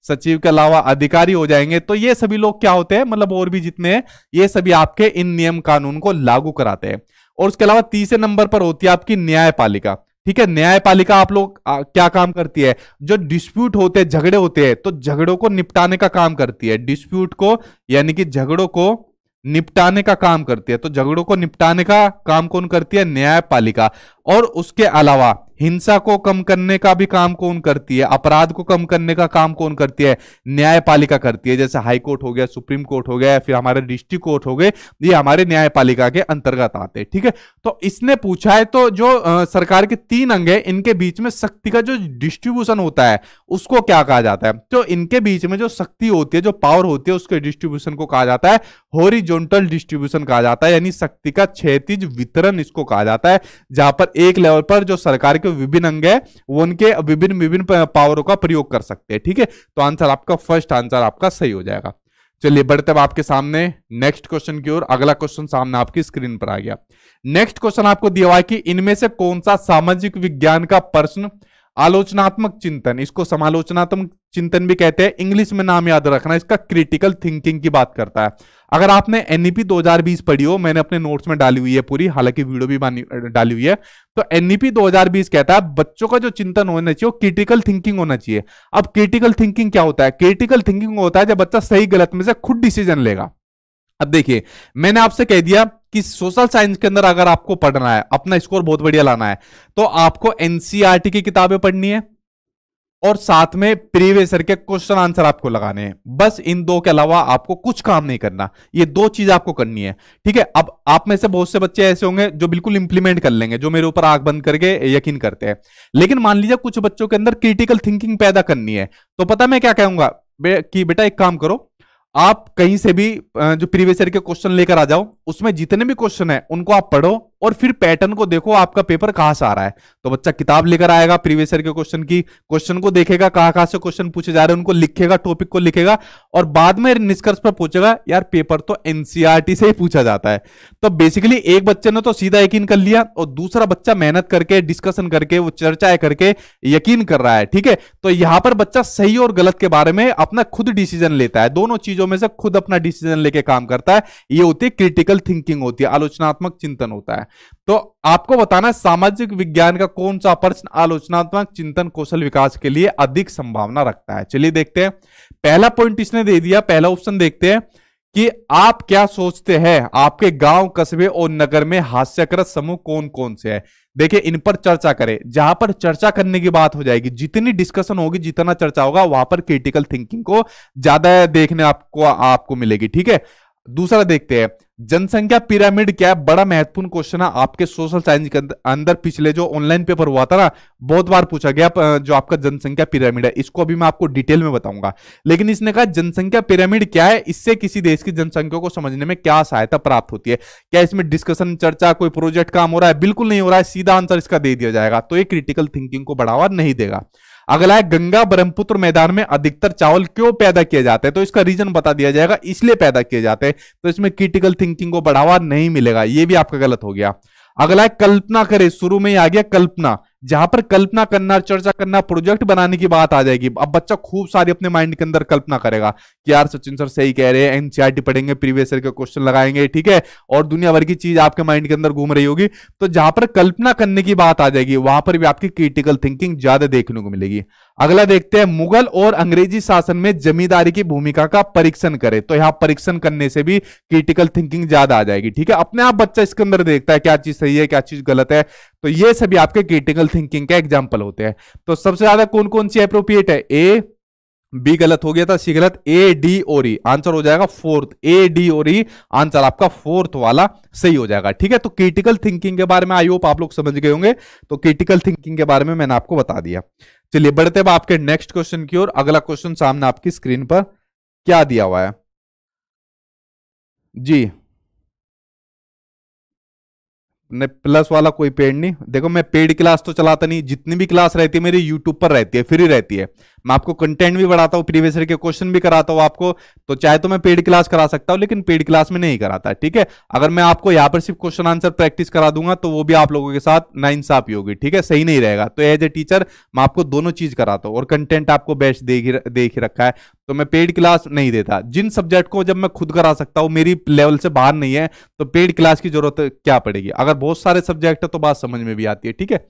सचिव के अलावा अधिकारी हो जाएंगे तो ये सभी लोग क्या होते हैं मतलब और भी जितने ये सभी आपके इन नियम कानून को लागू कराते हैं और उसके अलावा तीसरे नंबर पर होती है आपकी न्यायपालिका ठीक है न्यायपालिका आप लोग क्या काम करती है जो डिस्प्यूट होते हैं झगड़े होते हैं तो झगड़ों को निपटाने का काम करती है डिस्प्यूट को यानी कि झगड़ों को निपटाने का काम करती है तो झगड़ों को निपटाने का काम कौन करती है न्यायपालिका और उसके अलावा हिंसा को कम करने का भी काम कौन करती है अपराध को कम करने का काम कौन करती है न्यायपालिका करती है जैसे हाई कोर्ट हो गया सुप्रीम कोर्ट हो गया फिर हमारे डिस्ट्रिक्ट कोर्ट हो गए ये हमारे न्यायपालिका के अंतर्गत आते हैं ठीक है तो इसने पूछा है तो जो आ, सरकार के तीन अंग है इनके बीच में शक्ति का जो डिस्ट्रीब्यूशन होता है उसको क्या कहा जाता है तो इनके बीच में जो शक्ति होती है जो पावर होती है उसके डिस्ट्रीब्यूशन को कहा जाता है होरिजोनटल डिस्ट्रीब्यूशन कहा जाता है यानी शक्ति का क्षतिज वितरण इसको कहा जाता है जहां पर एक लेवल पर जो सरकार के विभिन्न अंग है उनके विभिन्न विभिन्न पावरों का प्रयोग कर सकते हैं ठीक है थीके? तो आंसर आपका फर्स्ट आंसर आपका सही हो जाएगा चलिए बढ़ते अब आपके सामने नेक्स्ट क्वेश्चन की ओर अगला क्वेश्चन सामने आपकी स्क्रीन पर आ गया नेक्स्ट क्वेश्चन आपको दिया हुआ है कि इनमें से कौन सा सामाजिक विज्ञान का प्रश्न आलोचनात्मक चिंतन इसको समालोचनात्मक चिंतन भी कहते हैं इंग्लिश में नाम याद रखना इसका क्रिटिकल थिंकिंग की बात करता है अगर आपने एनईपी e 2020 पढ़ी हो मैंने अपने नोट्स में डाली हुई है पूरी हालांकि वीडियो भी डाली हुई है तो एनईपी e 2020 कहता है बच्चों का जो चिंतन होना चाहिए वो क्रिटिकल थिंकिंग होना चाहिए अब क्रिटिकल थिंकिंग क्या होता है क्रिटिकल थिंकिंग होता है जब बच्चा सही गलत में से खुद डिसीजन लेगा अब देखिए मैंने आपसे कह दिया कि सोशल साइंस के अंदर अगर आपको पढ़ना है अपना स्कोर बहुत बढ़िया लाना है तो आपको एनसीआरटी e की किताबें पढ़नी है और साथ में प्रीवियस के क्वेश्चन आंसर आपको लगाने हैं बस इन दो के अलावा आपको कुछ काम नहीं करना ये दो चीज आपको करनी है ठीक है अब आप में से बहुत से बच्चे ऐसे होंगे जो बिल्कुल इंप्लीमेंट कर लेंगे जो मेरे ऊपर आग बंद करके यकीन करते हैं लेकिन मान लीजिए कुछ बच्चों के अंदर क्रिटिकल थिंकिंग पैदा करनी है तो पता मैं क्या कहूंगा कि बेटा एक काम करो आप कहीं से भी जो प्रीवियस ईयर के क्वेश्चन लेकर आ जाओ उसमें जितने भी क्वेश्चन है उनको आप पढ़ो और फिर पैटर्न को देखो आपका पेपर कहां से आ रहा है तो बच्चा किताब लेकर आएगा प्रीवियस ईयर के क्वेश्चन की क्वेश्चन को देखेगा कहां कहां से क्वेश्चन पूछे जा रहे हैं उनको लिखेगा टॉपिक को लिखेगा और बाद में निष्कर्ष पर पूछेगा यार पेपर तो एनसीआरटी e से ही पूछा जाता है तो बेसिकली एक बच्चे ने तो सीधा यकीन कर लिया और दूसरा बच्चा मेहनत करके डिस्कशन करके वो चर्चा करके यकीन कर रहा है ठीक है तो यहां पर बच्चा सही और गलत के बारे में अपना खुद डिसीजन लेता है दोनों चीजों में से खुद अपना डिसीजन लेके काम करता है ये होती है क्रिटिकल थिंकिंग होती है आलोचनात्मक चिंतन होता है तो आपको बताना है सामाजिक विज्ञान का कौन सा प्रश्न आलोचनात्मक चिंतन कौशल विकास के लिए अधिक संभावना रखता है चलिए देखते हैं पहला पॉइंट इसने दे दिया पहला ऑप्शन देखते हैं कि आप क्या सोचते हैं आपके गांव कस्बे और नगर में हास्यकृत समूह कौन कौन से है देखिए इन पर चर्चा करें जहां पर चर्चा करने की बात हो जाएगी जितनी डिस्कशन होगी जितना चर्चा होगा वहां पर क्रिटिकल थिंकिंग को ज्यादा देखने आपको आपको मिलेगी ठीक है दूसरा देखते हैं जनसंख्या पिरामिड क्या है बड़ा महत्वपूर्ण क्वेश्चन है आपके सोशल साइंस के अंदर पिछले जो ऑनलाइन पेपर हुआ था ना बहुत बार पूछा गया जो आपका जनसंख्या पिरामिड है इसको अभी मैं आपको डिटेल में बताऊंगा लेकिन इसने कहा जनसंख्या पिरामिड क्या है इससे किसी देश की जनसंख्या को समझने में क्या सहायता प्राप्त होती है क्या इसमें डिस्कशन चर्चा कोई प्रोजेक्ट काम हो रहा है बिल्कुल नहीं हो रहा है सीधा आंसर इसका दे दिया जाएगा तो ये क्रिटिकल थिंकिंग को बढ़ावा नहीं देगा अगला है गंगा ब्रह्मपुत्र मैदान में अधिकतर चावल क्यों पैदा किए जाते हैं तो इसका रीजन बता दिया जाएगा इसलिए पैदा किए जाते हैं तो इसमें क्रिटिकल थिंकिंग को बढ़ावा नहीं मिलेगा ये भी आपका गलत हो गया अगला है कल्पना करे शुरू में ही आ गया कल्पना जहां पर कल्पना करना चर्चा करना प्रोजेक्ट बनाने की बात आ जाएगी अब बच्चा खूब सारी अपने माइंड के अंदर कल्पना करेगा कि यार सचिन सर सही कह रहे हैं एनसीआरटी पढ़ेंगे प्रीवियस ईयर के क्वेश्चन लगाएंगे ठीक है और दुनिया भर की चीज आपके माइंड के अंदर घूम रही होगी तो जहां पर कल्पना करने की बात आ जाएगी वहां पर भी आपकी क्रिटिकल थिंकिंग ज्यादा देखने को मिलेगी अगला देखते हैं मुगल और अंग्रेजी शासन में जमींदारी की भूमिका का परीक्षण करें तो यहां परीक्षण करने से भी क्रिटिकल थिंकिंग ज्यादा आ जाएगी ठीक है अपने आप बच्चा इसके अंदर देखता है क्या चीज सही है क्या चीज गलत है तो ये सभी आपके क्रिटिकल थिंकिंग के एग्जाम्पल होते हैं तो सबसे ज्यादा कौन कौन सी अप्रोप्रिएट है ए बी गलत हो गया था सी गलत ए डी और ई आंसर हो जाएगा फोर्थ ए डी और ई आंसर आपका फोर्थ वाला सही हो जाएगा ठीक है तो क्रिटिकल थिंकिंग के बारे में आई होप आप लोग समझ गए होंगे तो क्रिटिकल थिंकिंग के बारे में मैंने आपको बता दिया चलिए बढ़ते हैं आपके नेक्स्ट क्वेश्चन की ओर अगला क्वेश्चन सामने आपकी स्क्रीन पर क्या दिया हुआ है जी ने प्लस वाला कोई पेड नहीं देखो मैं पेड क्लास तो चलाता नहीं जितनी भी क्लास रहती है मेरी यूट्यूब पर रहती है फ्री रहती है मैं आपको कंटेंट भी बढ़ाता हूँ प्रीवियस ईयर के क्वेश्चन भी कराता हूँ आपको तो चाहे तो मैं पेड क्लास करा सकता हूँ लेकिन पेड क्लास में नहीं कराता ठीक है अगर मैं आपको यहाँ पर सिर्फ क्वेश्चन आंसर प्रैक्टिस करा दूंगा तो वो भी आप लोगों के साथ नाइंसाफी होगी ठीक है सही नहीं रहेगा तो एज ए टीचर मैं आपको दोनों चीज कराता हूँ और कंटेंट आपको बेस्ट देख रखा है तो मैं पेड क्लास नहीं देता जिन सब्जेक्ट को जब मैं खुद करा सकता हूँ मेरी लेवल से बाहर नहीं है तो पेड क्लास की जरूरत क्या पड़ेगी अगर बहुत सारे सब्जेक्ट है तो बात समझ में भी आती है ठीक है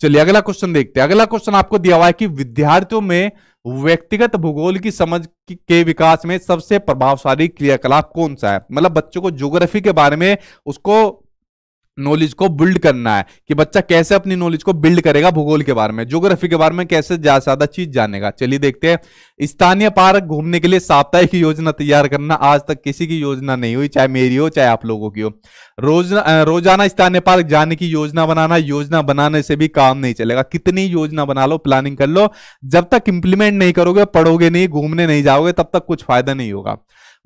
चलिए अगला क्वेश्चन देखते हैं अगला क्वेश्चन आपको दिया हुआ है कि विद्यार्थियों में व्यक्तिगत भूगोल की समझ के विकास में सबसे प्रभावशाली क्रियाकलाप कौन सा है मतलब बच्चों को ज्योग्राफी के बारे में उसको नॉलेज को बिल्ड करना है कि बच्चा कैसे अपनी नॉलेज को बिल्ड करेगा भूगोल के बारे में ज्योग्राफी के बारे में कैसे ज्यादा चीज जानेगा चलिए देखते हैं स्थानीय पार्क घूमने के लिए साप्ताहिक योजना तैयार करना आज तक किसी की योजना नहीं हुई चाहे मेरी हो चाहे आप लोगों की हो रोज रोजाना स्थानीय पार्क जाने की योजना बनाना योजना बनाने से भी काम नहीं चलेगा कितनी योजना बना लो प्लानिंग कर लो जब तक इंप्लीमेंट नहीं करोगे पढ़ोगे नहीं घूमने नहीं जाओगे तब तक कुछ फायदा नहीं होगा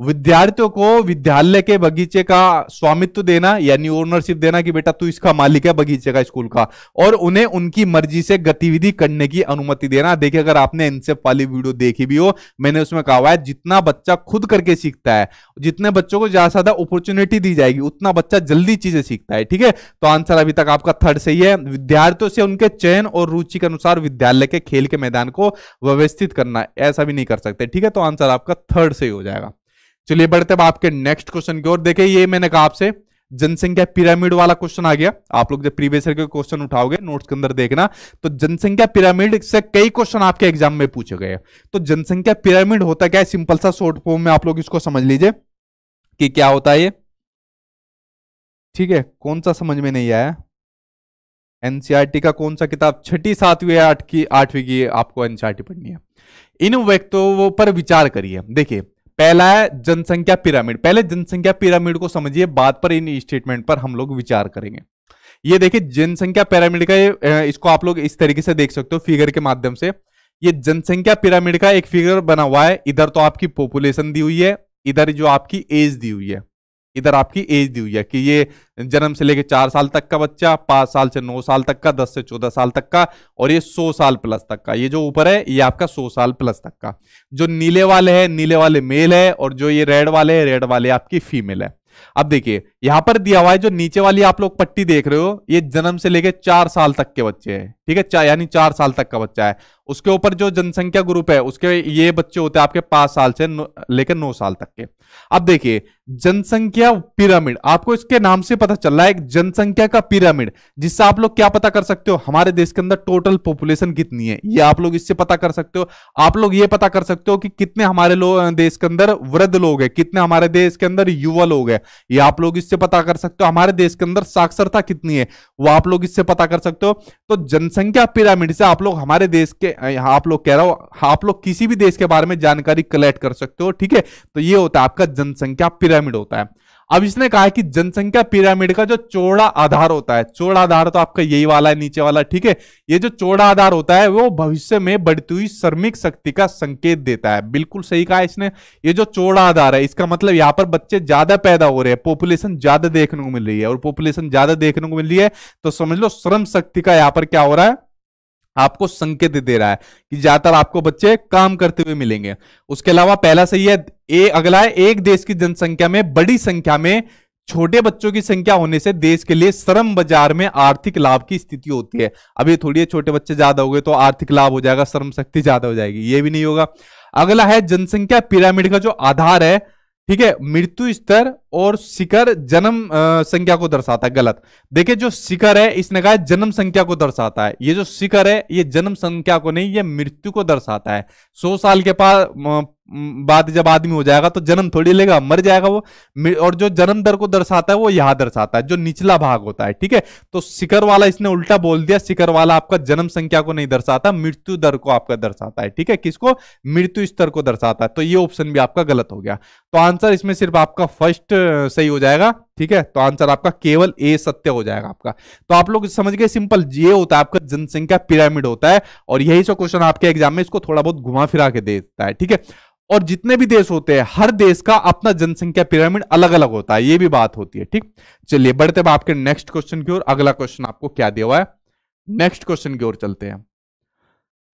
विद्यार्थियों को विद्यालय के बगीचे का स्वामित्व देना यानी ओनरशिप देना कि बेटा तू इसका मालिक है बगीचे का स्कूल का और उन्हें उनकी मर्जी से गतिविधि करने की अनुमति देना देखिए अगर आपने इनसे वाली वीडियो देखी भी हो मैंने उसमें कहा है जितना बच्चा खुद करके सीखता है जितने बच्चों को ज्यादा ज्यादा अपॉर्चुनिटी दी जाएगी उतना बच्चा जल्दी चीजें सीखता है ठीक है तो आंसर अभी तक आपका थर्ड सही है विद्यार्थियों से उनके चयन और रुचि के अनुसार विद्यालय के खेल के मैदान को व्यवस्थित करना ऐसा भी नहीं कर सकते ठीक है तो आंसर आपका थर्ड सही हो जाएगा चलिए बढ़ते हैं आपके नेक्स्ट क्वेश्चन की ओर देखिए ये मैंने कहा आपसे जनसंख्या पिरामिड वाला क्वेश्चन आ गया आप लोग जब प्रीवियस ईयर के क्वेश्चन उठाओगे नोट्स के अंदर देखना तो जनसंख्या पिरामिड से कई क्वेश्चन आपके एग्जाम में पूछे गए तो जनसंख्या पिरामिड होता क्या है सिंपल सा शॉर्ट फॉर्म में आप लोग इसको समझ लीजिए कि क्या होता है ये ठीक है कौन सा समझ में नहीं आया एनसीआरटी e का कौन सा किताब छठी सातवीं आठ की आठवीं की आपको एनसीआरटी e पढ़नी है इन व्यक्तों पर विचार करिए देखिए पहला है जनसंख्या पिरामिड पहले जनसंख्या पिरामिड को समझिए बाद पर इन स्टेटमेंट पर हम लोग विचार करेंगे ये देखिए जनसंख्या पिरामिड का ये इसको आप लोग इस तरीके से देख सकते हो फिगर के माध्यम से ये जनसंख्या पिरामिड का एक फिगर बना हुआ है इधर तो आपकी पॉपुलेशन दी हुई है इधर जो आपकी एज दी हुई है इधर आपकी एज दी हुई है कि ये जन्म से लेकर चार साल तक का बच्चा पांच साल से नौ साल तक का दस से चौदह साल तक का और ये सौ साल प्लस तक का ये जो ऊपर है ये आपका सौ साल प्लस तक का जो नीले वाले है नीले वाले मेल है और जो ये रेड वाले है रेड वाले आपकी फीमेल है अब देखिए यहां पर दिया हुआ है जो नीचे वाली आप लोग पट्टी देख रहे हो ये जन्म से लेकर चार साल तक के बच्चे हैं ठीक है चा, यानी चार साल तक का बच्चा है उसके ऊपर जो जनसंख्या ग्रुप है उसके ये बच्चे होते हैं आपके पांच साल से लेकर नौ साल तक के अब देखिए जनसंख्या पिरामिड आपको इसके नाम से पता चल रहा है जनसंख्या का पिरामिड जिससे आप लोग क्या पता कर सकते हो हमारे देश के अंदर टोटल पॉपुलेशन कितनी है ये आप लोग इससे पता कर सकते हो आप लोग ये पता कर सकते हो कि कितने हमारे लोग देश के अंदर वृद्ध लोग है कितने हमारे देश के अंदर युवा लोग है ये आप लोग इस इससे पता कर सकते हो हमारे देश के अंदर साक्षरता कितनी है वो आप लोग इससे पता कर सकते हो तो जनसंख्या पिरामिड से आप लोग हमारे देश के आप लोग कह रहे हो आप लोग किसी भी देश के बारे में जानकारी कलेक्ट कर सकते हो ठीक है तो ये होता है आपका जनसंख्या पिरामिड होता है अब इसने कहा कि जनसंख्या पिरामिड का जो चौड़ा आधार होता है चौड़ा आधार तो आपका यही वाला है नीचे वाला ठीक है ये जो चौड़ा आधार होता है वो भविष्य में बढ़ती हुई श्रमिक शक्ति का संकेत देता है बिल्कुल सही कहा इसने ये जो चौड़ा आधार है इसका मतलब यहाँ पर बच्चे ज्यादा पैदा हो रहे हैं पॉपुलेशन ज्यादा देखने को मिल रही है और पॉपुलेशन ज्यादा देखने को मिल रही है तो समझ लो श्रम शक्ति का यहाँ पर क्या हो रहा है आपको संकेत दे रहा है कि ज्यादातर आपको बच्चे काम करते हुए मिलेंगे उसके अलावा पहला सही है ए अगला है एक देश की जनसंख्या में बड़ी संख्या में छोटे बच्चों की संख्या होने से देश के लिए श्रम बाजार में आर्थिक लाभ की स्थिति होती है अभी थोड़ी छोटे बच्चे ज्यादा हो गए तो आर्थिक लाभ हो जाएगा श्रम शक्ति ज्यादा हो जाएगी ये भी नहीं होगा अगला है जनसंख्या पिरामिड का जो आधार है ठीक है मृत्यु स्तर और शिखर जन्म संख्या को दर्शाता है गलत देखिए जो शिखर है इसने कहा जन्म संख्या को दर्शाता है ये जो शिखर है ये जन्म संख्या को नहीं ये मृत्यु को दर्शाता है सौ साल के पास बाद जब आदमी हो जाएगा तो जन्म थोड़ी लेगा मर जाएगा वो और जो जन्म दर को दर्शाता है वो यहां दर्शाता है जो निचला भाग होता है ठीक है तो शिखर वाला इसने उल्टा बोल दिया शिखर वाला आपका जन्म संख्या को नहीं दर्शाता मृत्यु दर को आपका दर्शाता है ठीक है किसको मृत्यु स्तर को दर्शाता है तो ये ऑप्शन भी आपका गलत हो गया तो आंसर इसमें सिर्फ आपका फर्स्ट सही हो जाएगा ठीक है तो आंसर आपका केवल ए सत्य हो जाएगा आपका तो आप लोग समझ गए सिंपल ये होता है आपका जनसंख्या पिरामिड होता है और यही सब क्वेश्चन आपके एग्जाम में इसको थोड़ा बहुत घुमा फिरा के देता है ठीक है और जितने भी देश होते हैं हर देश का अपना जनसंख्या पिरामिड अलग अलग होता है ये भी बात होती है ठीक चलिए बढ़ते हैं आपके नेक्स्ट क्वेश्चन की ओर अगला क्वेश्चन आपको क्या दिया हुआ है नेक्स्ट क्वेश्चन की ओर चलते हैं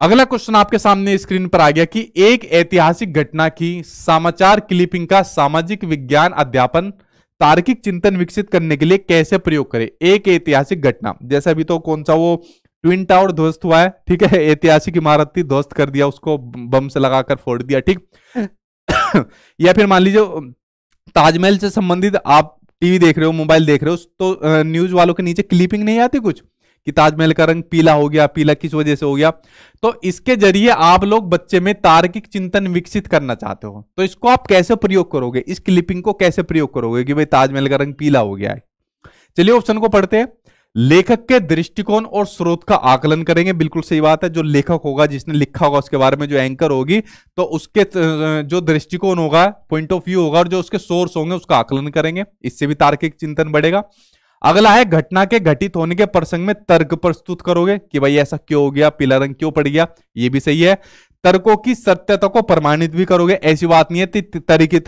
अगला क्वेश्चन आपके सामने स्क्रीन पर आ गया कि एक ऐतिहासिक घटना की समाचार क्लिपिंग का सामाजिक विज्ञान अध्यापन तार्किक चिंतन विकसित करने के लिए कैसे प्रयोग करें एक ऐतिहासिक घटना जैसे अभी तो कौन सा वो ट्विन टावर ध्वस्त हुआ है ठीक है ऐतिहासिक इमारत थी ध्वस्त कर दिया उसको बम से लगाकर फोड़ दिया ठीक या फिर मान लीजिए ताजमहल से संबंधित आप टीवी देख रहे हो मोबाइल देख रहे हो तो न्यूज वालों के नीचे क्लिपिंग नहीं आती कुछ कि ताजमहल का रंग पीला हो गया पीला किस वजह से हो गया तो इसके जरिए आप लोग बच्चे में तार्किक चिंतन विकसित करना चाहते हो तो इसको आप कैसे प्रयोग करोगे इस क्लिपिंग को कैसे प्रयोग करोगे कि भाई ताजमहल का रंग पीला हो गया है चलिए ऑप्शन को पढ़ते हैं लेखक के दृष्टिकोण और स्रोत का आकलन करेंगे बिल्कुल सही बात है जो लेखक होगा जिसने लिखा होगा उसके बारे में जो एंकर होगी तो उसके जो दृष्टिकोण होगा पॉइंट ऑफ व्यू होगा और जो उसके सोर्स होंगे उसका आकलन करेंगे इससे भी तार्किक चिंतन बढ़ेगा अगला है घटना के घटित होने के प्रसंग में तर्क प्रस्तुत करोगे कि भाई ऐसा क्यों हो गया पीला रंग क्यों पड़ गया ये भी सही है तर्कों की सत्यता को प्रमाणित भी करोगे ऐसी बात नहीं है तरीके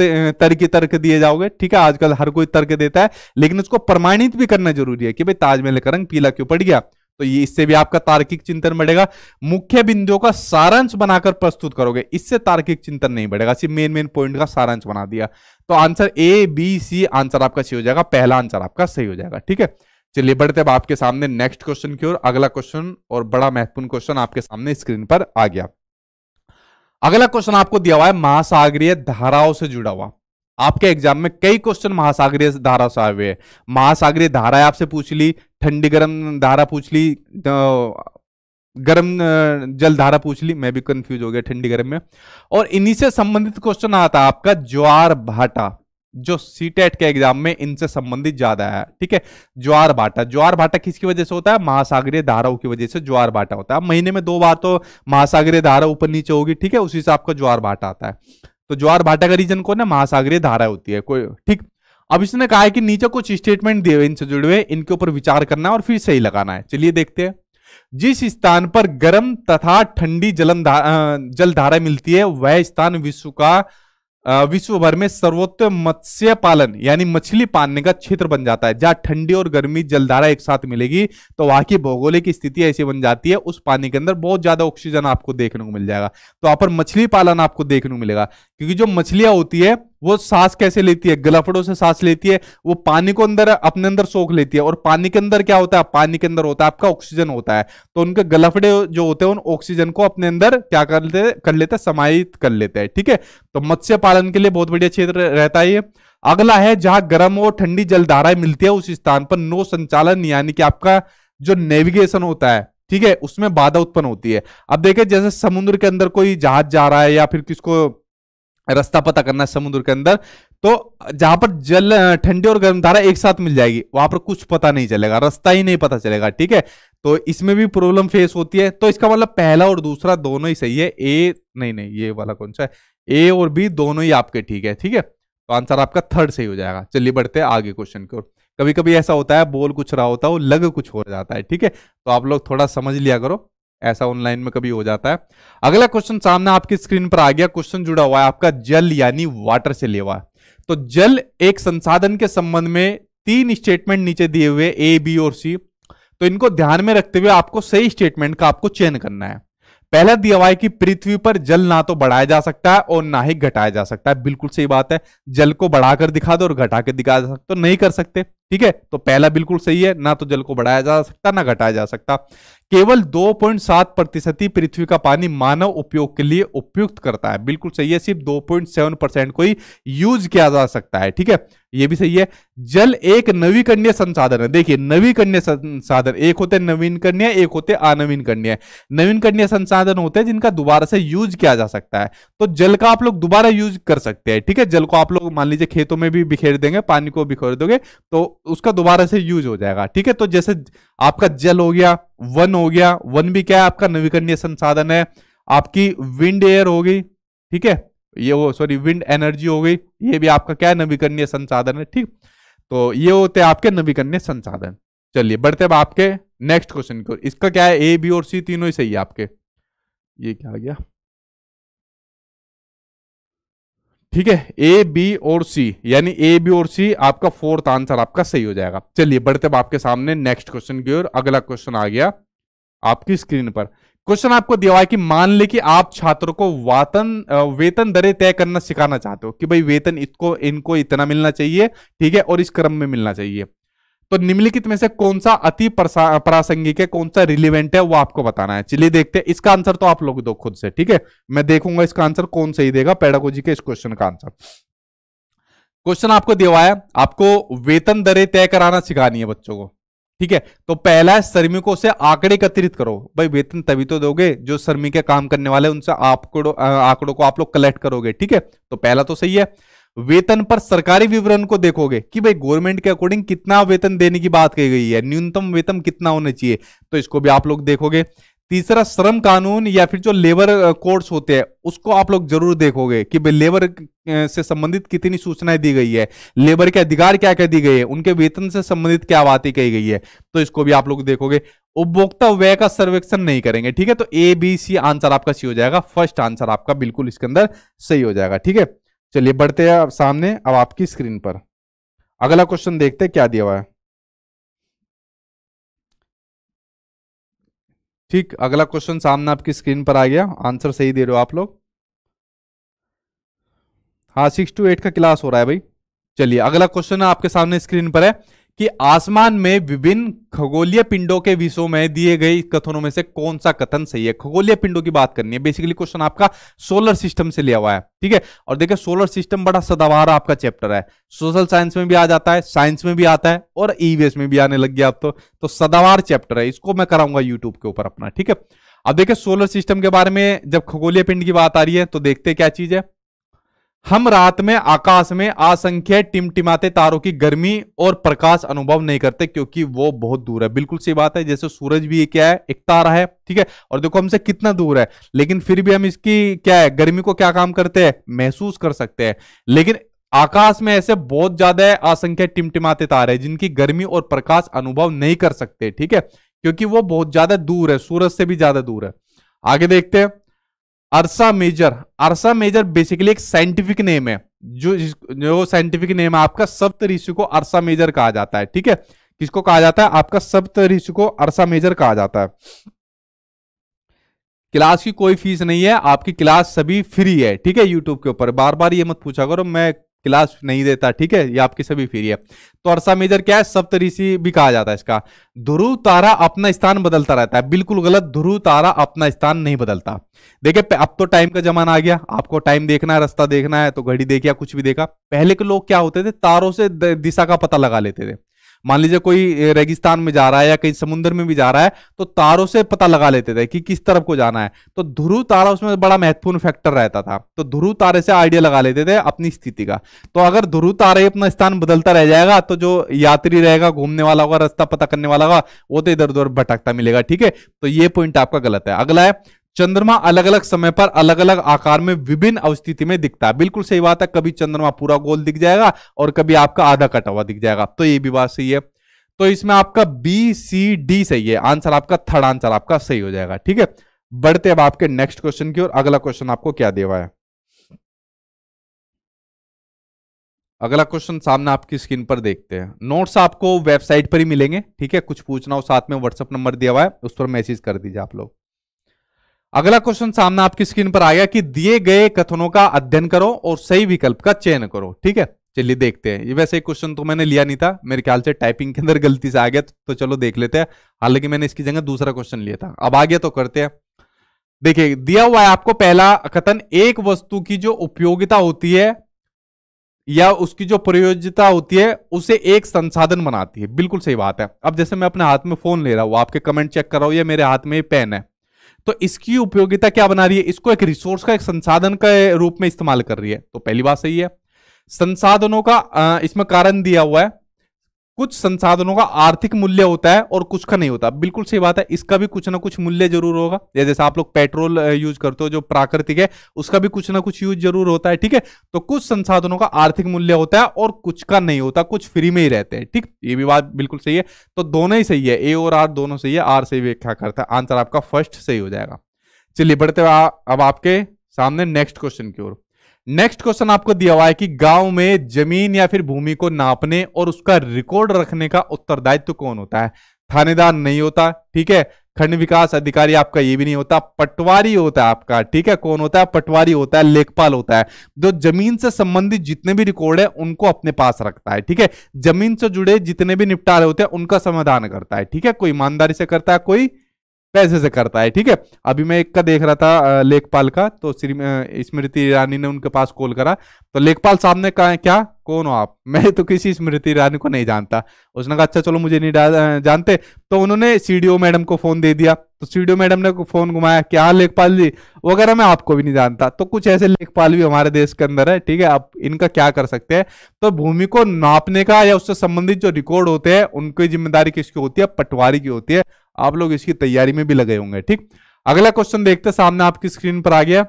तरीके तर्क दिए जाओगे ठीक है आजकल हर कोई तर्क देता है लेकिन उसको प्रमाणित भी करना जरूरी है कि भाई ताजमहल का रंग पीला क्यों पड़ गया तो ये इससे भी आपका तार्किक चिंतन बढ़ेगा मुख्य बिंदुओं का सारांश बनाकर प्रस्तुत करोगे इससे तार्किक चिंतन नहीं बढ़ेगा सिर्फ मेन मेन पॉइंट का सारांश बना दिया तो answer A B C answer आपका सही हो जाएगा पहला आंसर आपका सही हो जाएगा ठीक है चलिए बढ़ते अब आपके सामने नेक्स्ट क्वेश्चन की ओर अगला क्वेश्चन और बड़ा महत्वपूर्ण क्वेश्चन आपके सामने स्क्रीन पर आ गया अगला क्वेश्चन आपको दिया हुआ है महासागरीय धाराओं से जुड़ा हुआ आपके एग्जाम में कई क्वेश्चन महासागरीय धारा से आए हुए हैं महासागरीय धाराएं आपसे पूछ ली ठंडी गर्म धारा पूछ ली तो गर्म जल धारा पूछ ली मैं भी कंफ्यूज हो गया ठंडी गर्म में और इन्हीं से संबंधित क्वेश्चन आता है आपका ज्वार भाटा जो सीटेट e के एग्जाम में इनसे संबंधित ज्यादा है ठीक है ज्वार भाटा ज्वार भाटा किसकी वजह से होता है महासागरीय धाराओं की वजह से ज्वार भाटा होता है महीने में दो बार तो महासागरीय धारा ऊपर नीचे होगी ठीक है उसी से आपका ज्वार भाटा आता है तो ज्वार भाटा का रीजन कौन है महासागरीय धारा होती है कोई ठीक अब इसने कहा है कि नीचे कुछ स्टेटमेंट दिए इनसे जुड़े हुए इनके ऊपर विचार करना है और फिर सही लगाना है चलिए देखते हैं जिस स्थान पर गर्म तथा ठंडी जलन जलधारा मिलती है वह स्थान विश्व का विश्व भर में सर्वोत्तम मत्स्य पालन यानी मछली पालने का क्षेत्र बन जाता है जहां ठंडी और गर्मी जलधारा एक साथ मिलेगी तो वहां की भौगोलिक स्थिति ऐसी बन जाती है उस पानी के अंदर बहुत ज्यादा ऑक्सीजन आपको देखने को मिल जाएगा तो वहां पर मछली पालन आपको देखने को मिलेगा क्योंकि जो मछलियां होती है वो सांस कैसे लेती है गलफड़ों से सांस लेती है वो पानी को अंदर अपने अंदर सोख लेती है और पानी के अंदर क्या होता है पानी के अंदर होता है आपका ऑक्सीजन होता है तो उनके गलफड़े जो होते हैं उन ऑक्सीजन को अपने अंदर क्या कर लेते कर लेते हैं समाहित कर लेते हैं ठीक है तो मत्स्य पालन के लिए बहुत बढ़िया क्षेत्र रहता है ये अगला है जहां गर्म और ठंडी जलधाराएं मिलती है उस स्थान पर नो संचालन यानी कि आपका जो नेविगेशन होता है ठीक है उसमें बाधा उत्पन्न होती है अब देखें जैसे समुद्र के अंदर कोई जहाज जा रहा है या फिर किसको रास्ता पता करना है समुद्र के अंदर तो जहां पर जल ठंडी और गर्म धारा एक साथ मिल जाएगी वहां पर कुछ पता नहीं चलेगा रास्ता ही नहीं पता चलेगा ठीक है तो इसमें भी प्रॉब्लम फेस होती है तो इसका मतलब पहला और दूसरा दोनों ही सही है ए नहीं नहीं ये वाला कौन सा है ए और बी दोनों ही आपके ठीक है ठीक है तो आंसर आपका थर्ड सही हो जाएगा चलिए बढ़ते हैं आगे क्वेश्चन की ओर कभी कभी ऐसा होता है बोल कुछ रहा होता है वो लग कुछ हो जाता है ठीक है तो आप लोग थोड़ा समझ लिया करो ऐसा ऑनलाइन में कभी हो जाता है अगला क्वेश्चन सामने आपकी स्क्रीन पर आ गया क्वेश्चन जुड़ा हुआ है आपका जल यानी वाटर से लिया हुआ तो जल एक संसाधन के संबंध में तीन स्टेटमेंट नीचे दिए हुए ए बी और सी तो इनको ध्यान में रखते हुए आपको सही स्टेटमेंट का आपको चयन करना है पहला दिया हुआ है कि पृथ्वी पर जल ना तो बढ़ाया जा सकता है और ना ही घटाया जा सकता है बिल्कुल सही बात है जल को बढ़ाकर दिखा दो और घटा के दिखा जा सकते तो नहीं कर सकते ठीक है तो पहला बिल्कुल सही है ना तो जल को बढ़ाया जा सकता ना घटाया जा सकता केवल 2.7 प्रतिशत ही पृथ्वी का पानी मानव उपयोग के लिए उपयुक्त करता है बिल्कुल सही है सिर्फ 2.7 परसेंट को ही यूज किया जा सकता है ठीक है ये भी सही है जल एक नवीकरणीय संसाधन है देखिए नवीकरणीय संसाधन एक होते नवीनकरणीय एक होते अनवीनकरणीय नवीनकरणीय संसाधन होते हैं जिनका दोबारा से यूज किया जा सकता है तो जल का आप लोग दोबारा यूज कर सकते हैं ठीक है जल को आप लोग मान लीजिए खेतों में भी बिखेर देंगे पानी को बिखेर दोगे तो उसका दोबारा से यूज हो जाएगा ठीक है तो जैसे आपका जल हो गया वन हो गया वन भी क्या है आपका नवीकरणीय संसाधन है आपकी विंड एयर होगी ठीक है ये वो सॉरी विंड एनर्जी हो गई ये भी आपका क्या नवीकरणीय संसाधन है ठीक तो ये होते हैं आपके नवीकरणीय संसाधन चलिए बढ़ते अब आपके नेक्स्ट क्वेश्चन ओर इसका क्या है ए बी और सी तीनों ही सही है आपके ये क्या आ गया ठीक है ए बी और सी यानी ए बी और सी आपका फोर्थ आंसर आपका सही हो जाएगा चलिए बढ़ते अब आपके सामने नेक्स्ट क्वेश्चन की ओर अगला क्वेश्चन आ गया आपकी स्क्रीन पर क्वेश्चन आपको दिया हुआ है कि मान ले कि आप छात्रों को वातन वेतन दरें तय करना सिखाना चाहते हो कि भाई वेतन इसको इनको इतना मिलना चाहिए ठीक है और इस क्रम में मिलना चाहिए तो निम्नलिखित में से कौन सा अति प्रासंगिक है कौन सा रिलेवेंट है वो आपको बताना है चलिए देखते हैं इसका आंसर तो आप लोग दो खुद से ठीक है मैं देखूंगा इसका आंसर कौन सही देगा पेडागोजी के इस क्वेश्चन का आंसर क्वेश्चन आपको दिया हुआ है आपको वेतन दरें तय कराना सिखानी है बच्चों को ठीक है तो पहला है श्रमिकों से आंकड़े एकत्रित करो भाई वेतन तभी तो दोगे जो श्रमिक के काम करने वाले उनसे आंकड़ों आंकड़ों को आप लोग कलेक्ट करोगे ठीक है तो पहला तो सही है वेतन पर सरकारी विवरण को देखोगे कि भाई गवर्नमेंट के अकॉर्डिंग कितना वेतन देने की बात कही गई है न्यूनतम वेतन कितना होना चाहिए तो इसको भी आप लोग देखोगे तीसरा श्रम कानून या फिर जो लेबर कोड्स होते हैं उसको आप लोग जरूर देखोगे कि लेबर से संबंधित कितनी सूचनाएं दी गई है लेबर के अधिकार क्या क्या दी गई है उनके वेतन से संबंधित क्या बातें कही गई है तो इसको भी आप लोग देखोगे उपभोक्ता व्यय का सर्वेक्षण नहीं करेंगे ठीक है तो ए बी सी आंसर आपका सही हो जाएगा फर्स्ट आंसर आपका बिल्कुल इसके अंदर सही हो जाएगा ठीक है चलिए बढ़ते हैं सामने अब आपकी स्क्रीन पर अगला क्वेश्चन देखते हैं क्या दिया हुआ है ठीक अगला क्वेश्चन सामने आपकी स्क्रीन पर आ गया आंसर सही दे रहे हो आप लोग हाँ सिक्स टू एट का क्लास हो रहा है भाई चलिए अगला क्वेश्चन आपके सामने स्क्रीन पर है कि आसमान में विभिन्न खगोलीय पिंडों के विषयों में दिए गए कथनों में से कौन सा कथन सही है खगोलीय पिंडों की बात करनी है बेसिकली क्वेश्चन आपका सोलर सिस्टम से लिया हुआ है ठीक है और देखिए सोलर सिस्टम बड़ा सदावार आपका चैप्टर है सोशल साइंस में भी आ जाता है साइंस में भी आता है और ईवीएस में भी आने लग गया अब तो, तो सदावार चैप्टर है इसको मैं कराऊंगा यूट्यूब के ऊपर अपना ठीक है अब देखिये सोलर सिस्टम के बारे में जब खगोलीय पिंड की बात आ रही है तो देखते क्या चीज है हम रात में आकाश में असंख्य टिमटिमाते तारों की गर्मी और प्रकाश अनुभव नहीं करते क्योंकि वो बहुत दूर है बिल्कुल सही बात है जैसे सूरज भी क्या है एक तारा है ठीक है और देखो हमसे कितना दूर है लेकिन फिर भी हम इसकी क्या है गर्मी को क्या काम करते हैं महसूस कर सकते हैं लेकिन आकाश में ऐसे बहुत ज्यादा असंख्य टिमटिमाते तार है जिनकी गर्मी और प्रकाश अनुभव नहीं कर सकते ठीक है क्योंकि वो बहुत ज्यादा दूर है सूरज से भी ज्यादा दूर है आगे देखते हैं Ursa Major Ursa Major basically एक साइंटिफिक नेम है जो जो साइंटिफिक नेम है आपका सप्त ऋषि को अरसा मेजर कहा जाता है ठीक है किसको कहा जाता है आपका सप्त ऋषि को अरसा मेजर कहा जाता है क्लास की कोई फीस नहीं है आपकी क्लास सभी फ्री है ठीक है यूट्यूब के ऊपर बार बार ये मत पूछा करो मैं क्लास नहीं देता ठीक है ये आपकी सभी फ्री है तो अरसा मेजर क्या है सप्तऋषि भी कहा जाता है इसका ध्रुव तारा अपना स्थान बदलता रहता है बिल्कुल गलत ध्रुव तारा अपना स्थान नहीं बदलता देखिए अब तो टाइम का जमाना आ गया आपको टाइम देखना है रास्ता देखना है तो घड़ी देखिए कुछ भी देखा पहले के लोग क्या होते थे तारों से दिशा का पता लगा लेते थे मान लीजिए कोई रेगिस्तान में जा रहा है या कहीं समुद्र में भी जा रहा है तो तारों से पता लगा लेते थे कि किस तरफ को जाना है तो ध्रुव तारा उसमें बड़ा महत्वपूर्ण फैक्टर रहता था तो ध्रुव तारे से आइडिया लगा लेते थे अपनी स्थिति का तो अगर ध्रुव तारे अपना स्थान बदलता रह जाएगा तो जो यात्री रहेगा घूमने वाला होगा रास्ता पता करने वाला होगा वो तो इधर उधर भटकता मिलेगा ठीक है तो ये पॉइंट आपका गलत है अगला है चंद्रमा अलग अलग समय पर अलग अलग आकार में विभिन्न अवस्थिति में दिखता है बिल्कुल सही बात है कभी चंद्रमा पूरा गोल दिख जाएगा और कभी आपका आधा कटा हुआ दिख जाएगा तो ये भी बात सही है तो इसमें आपका बी सी डी सही है आंसर आपका थर्ड आंसर आपका सही हो जाएगा ठीक है बढ़ते अब आपके नेक्स्ट क्वेश्चन की और अगला क्वेश्चन आपको क्या दिया हुआ है अगला क्वेश्चन सामने आपकी स्क्रीन पर देखते हैं नोट्स आपको वेबसाइट पर ही मिलेंगे ठीक है कुछ पूछना हो साथ में व्हाट्सअप नंबर दिया हुआ है उस पर मैसेज कर दीजिए आप लोग अगला क्वेश्चन सामने आपकी स्क्रीन पर आया कि दिए गए कथनों का अध्ययन करो और सही विकल्प का चयन करो ठीक है चलिए देखते हैं ये वैसे क्वेश्चन तो मैंने लिया नहीं था मेरे ख्याल से टाइपिंग के अंदर गलती से आ गया तो चलो देख लेते हैं हालांकि मैंने इसकी जगह दूसरा क्वेश्चन लिया था अब आ गया तो करते हैं देखिए दिया हुआ है आपको पहला कथन एक वस्तु की जो उपयोगिता होती है या उसकी जो प्रयोजता होती है उसे एक संसाधन बनाती है बिल्कुल सही बात है अब जैसे मैं अपने हाथ में फोन ले रहा हूं आपके कमेंट चेक कर रहा हूं या मेरे हाथ में पेन है तो इसकी उपयोगिता क्या बना रही है इसको एक रिसोर्स का एक संसाधन का रूप में इस्तेमाल कर रही है तो पहली बात सही है संसाधनों का इसमें कारण दिया हुआ है कुछ संसाधनों का आर्थिक मूल्य होता है और कुछ का नहीं होता बिल्कुल सही बात है इसका भी कुछ ना कुछ मूल्य जरूर होगा जैसे आप लोग पेट्रोल यूज करते हो जो प्राकृतिक है उसका भी कुछ ना कुछ यूज जरूर होता है ठीक है तो कुछ संसाधनों का आर्थिक मूल्य होता है और कुछ का नहीं होता कुछ फ्री में ही रहते हैं ठीक ये भी बात बिल्कुल सही है तो दोनों ही सही है ए और आर दोनों सही है आर से भी क्या करता है आंसर आपका फर्स्ट सही हो जाएगा चलिए बढ़ते हुए अब आपके सामने नेक्स्ट क्वेश्चन की ओर नेक्स्ट क्वेश्चन आपको दिया हुआ है कि गांव में जमीन या फिर भूमि को नापने और उसका रिकॉर्ड रखने का उत्तरदायित्व कौन होता है थानेदार नहीं होता ठीक है खंड विकास अधिकारी आपका ये भी नहीं होता पटवारी होता है आपका ठीक है कौन होता है पटवारी होता है लेखपाल होता है जो जमीन से संबंधित जितने भी रिकॉर्ड है उनको अपने पास रखता है ठीक है जमीन से जुड़े जितने भी निपटारे होते हैं उनका समाधान करता है ठीक है कोई ईमानदारी से करता है कोई पैसे से करता है ठीक है अभी मैं एक का देख रहा था लेखपाल का तो श्री स्मृति ईरानी ने उनके पास कॉल करा तो लेखपाल साहब ने कहा क्या कौन हो आप [LAUGHS] मैं तो किसी स्मृति ईरानी को नहीं जानता उसने कहा अच्छा चलो मुझे नहीं जानते तो उन्होंने सी मैडम को फोन दे दिया तो सी मैडम ने फोन घुमाया क्या लेखपाल जी वगैरह मैं आपको भी नहीं जानता तो कुछ ऐसे लेखपाल भी हमारे देश के अंदर है ठीक है आप इनका क्या कर सकते हैं तो भूमि को नापने का या उससे संबंधित जो रिकॉर्ड होते हैं उनकी जिम्मेदारी किसकी होती है पटवारी की होती है आप लोग इसकी तैयारी में भी लगे होंगे ठीक अगला क्वेश्चन देखते सामने आपकी स्क्रीन पर आ गया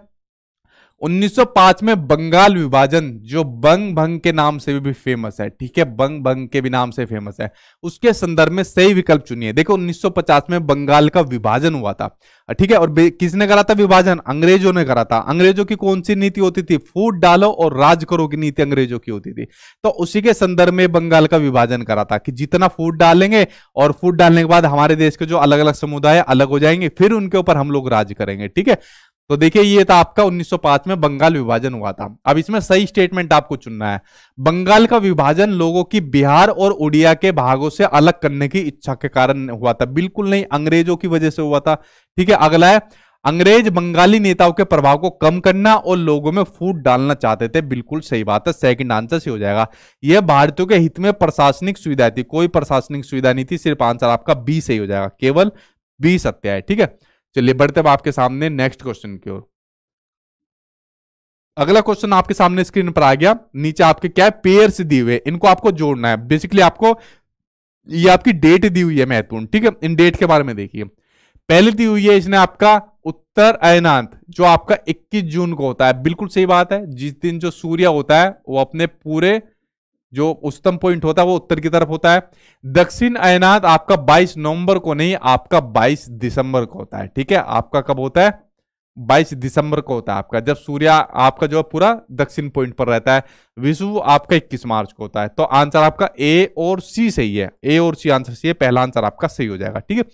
1905 में बंगाल विभाजन जो बंग भंग के नाम से भी फेमस है ठीक है बंग भंग के भी नाम से फेमस है उसके संदर्भ में सही विकल्प चुनिए देखो 1950 में बंगाल का विभाजन हुआ था ठीक है और किसने करा था विभाजन अंग्रेजों ने करा था अंग्रेजों की कौन सी नीति होती थी फूट डालो और राज करो की नीति अंग्रेजों की होती थी तो उसी के संदर्भ में बंगाल का विभाजन करा था कि जितना फूट डालेंगे और फूट डालने के बाद हमारे देश के जो अलग अलग समुदाय अलग हो जाएंगे फिर उनके ऊपर हम लोग राज करेंगे ठीक है तो देखिए ये था आपका 1905 में बंगाल विभाजन हुआ था अब इसमें सही स्टेटमेंट आपको चुनना है बंगाल का विभाजन लोगों की बिहार और उड़िया के भागों से अलग करने की इच्छा के कारण हुआ था बिल्कुल नहीं अंग्रेजों की वजह से हुआ था ठीक है अगला है अंग्रेज बंगाली नेताओं के प्रभाव को कम करना और लोगों में फूट डालना चाहते थे बिल्कुल सही बात है सेकंड आंसर से हो जाएगा यह भारतीयों के हित में प्रशासनिक सुविधा थी कोई प्रशासनिक सुविधा नहीं थी सिर्फ आंसर आपका बी सही हो जाएगा केवल बी सत्य है ठीक है चलिए बढ़ते हैं आपके सामने नेक्स्ट क्वेश्चन की ओर अगला क्वेश्चन आपके सामने स्क्रीन पर आ गया नीचे आपके क्या पेयर दिए हुए इनको आपको जोड़ना है बेसिकली आपको ये आपकी डेट दी हुई है महत्वपूर्ण ठीक है इन डेट के बारे में देखिए पहले दी हुई है इसने आपका उत्तर अयनांत जो आपका 21 जून को होता है बिल्कुल सही बात है जिस दिन जो सूर्य होता है वो अपने पूरे जो उच्चतम पॉइंट होता है वो उत्तर की तरफ होता है दक्षिण अयनात आपका 22 नवंबर को नहीं आपका 22 दिसंबर को होता है ठीक है आपका कब होता है 22 दिसंबर को होता है आपका जब सूर्य आपका जो है पूरा दक्षिण पॉइंट पर रहता है विश्व आपका 21 मार्च को होता है तो आंसर आपका ए और सी सही है ए और सी आंसर सही है पहला आंसर आपका सही हो जाएगा ठीक है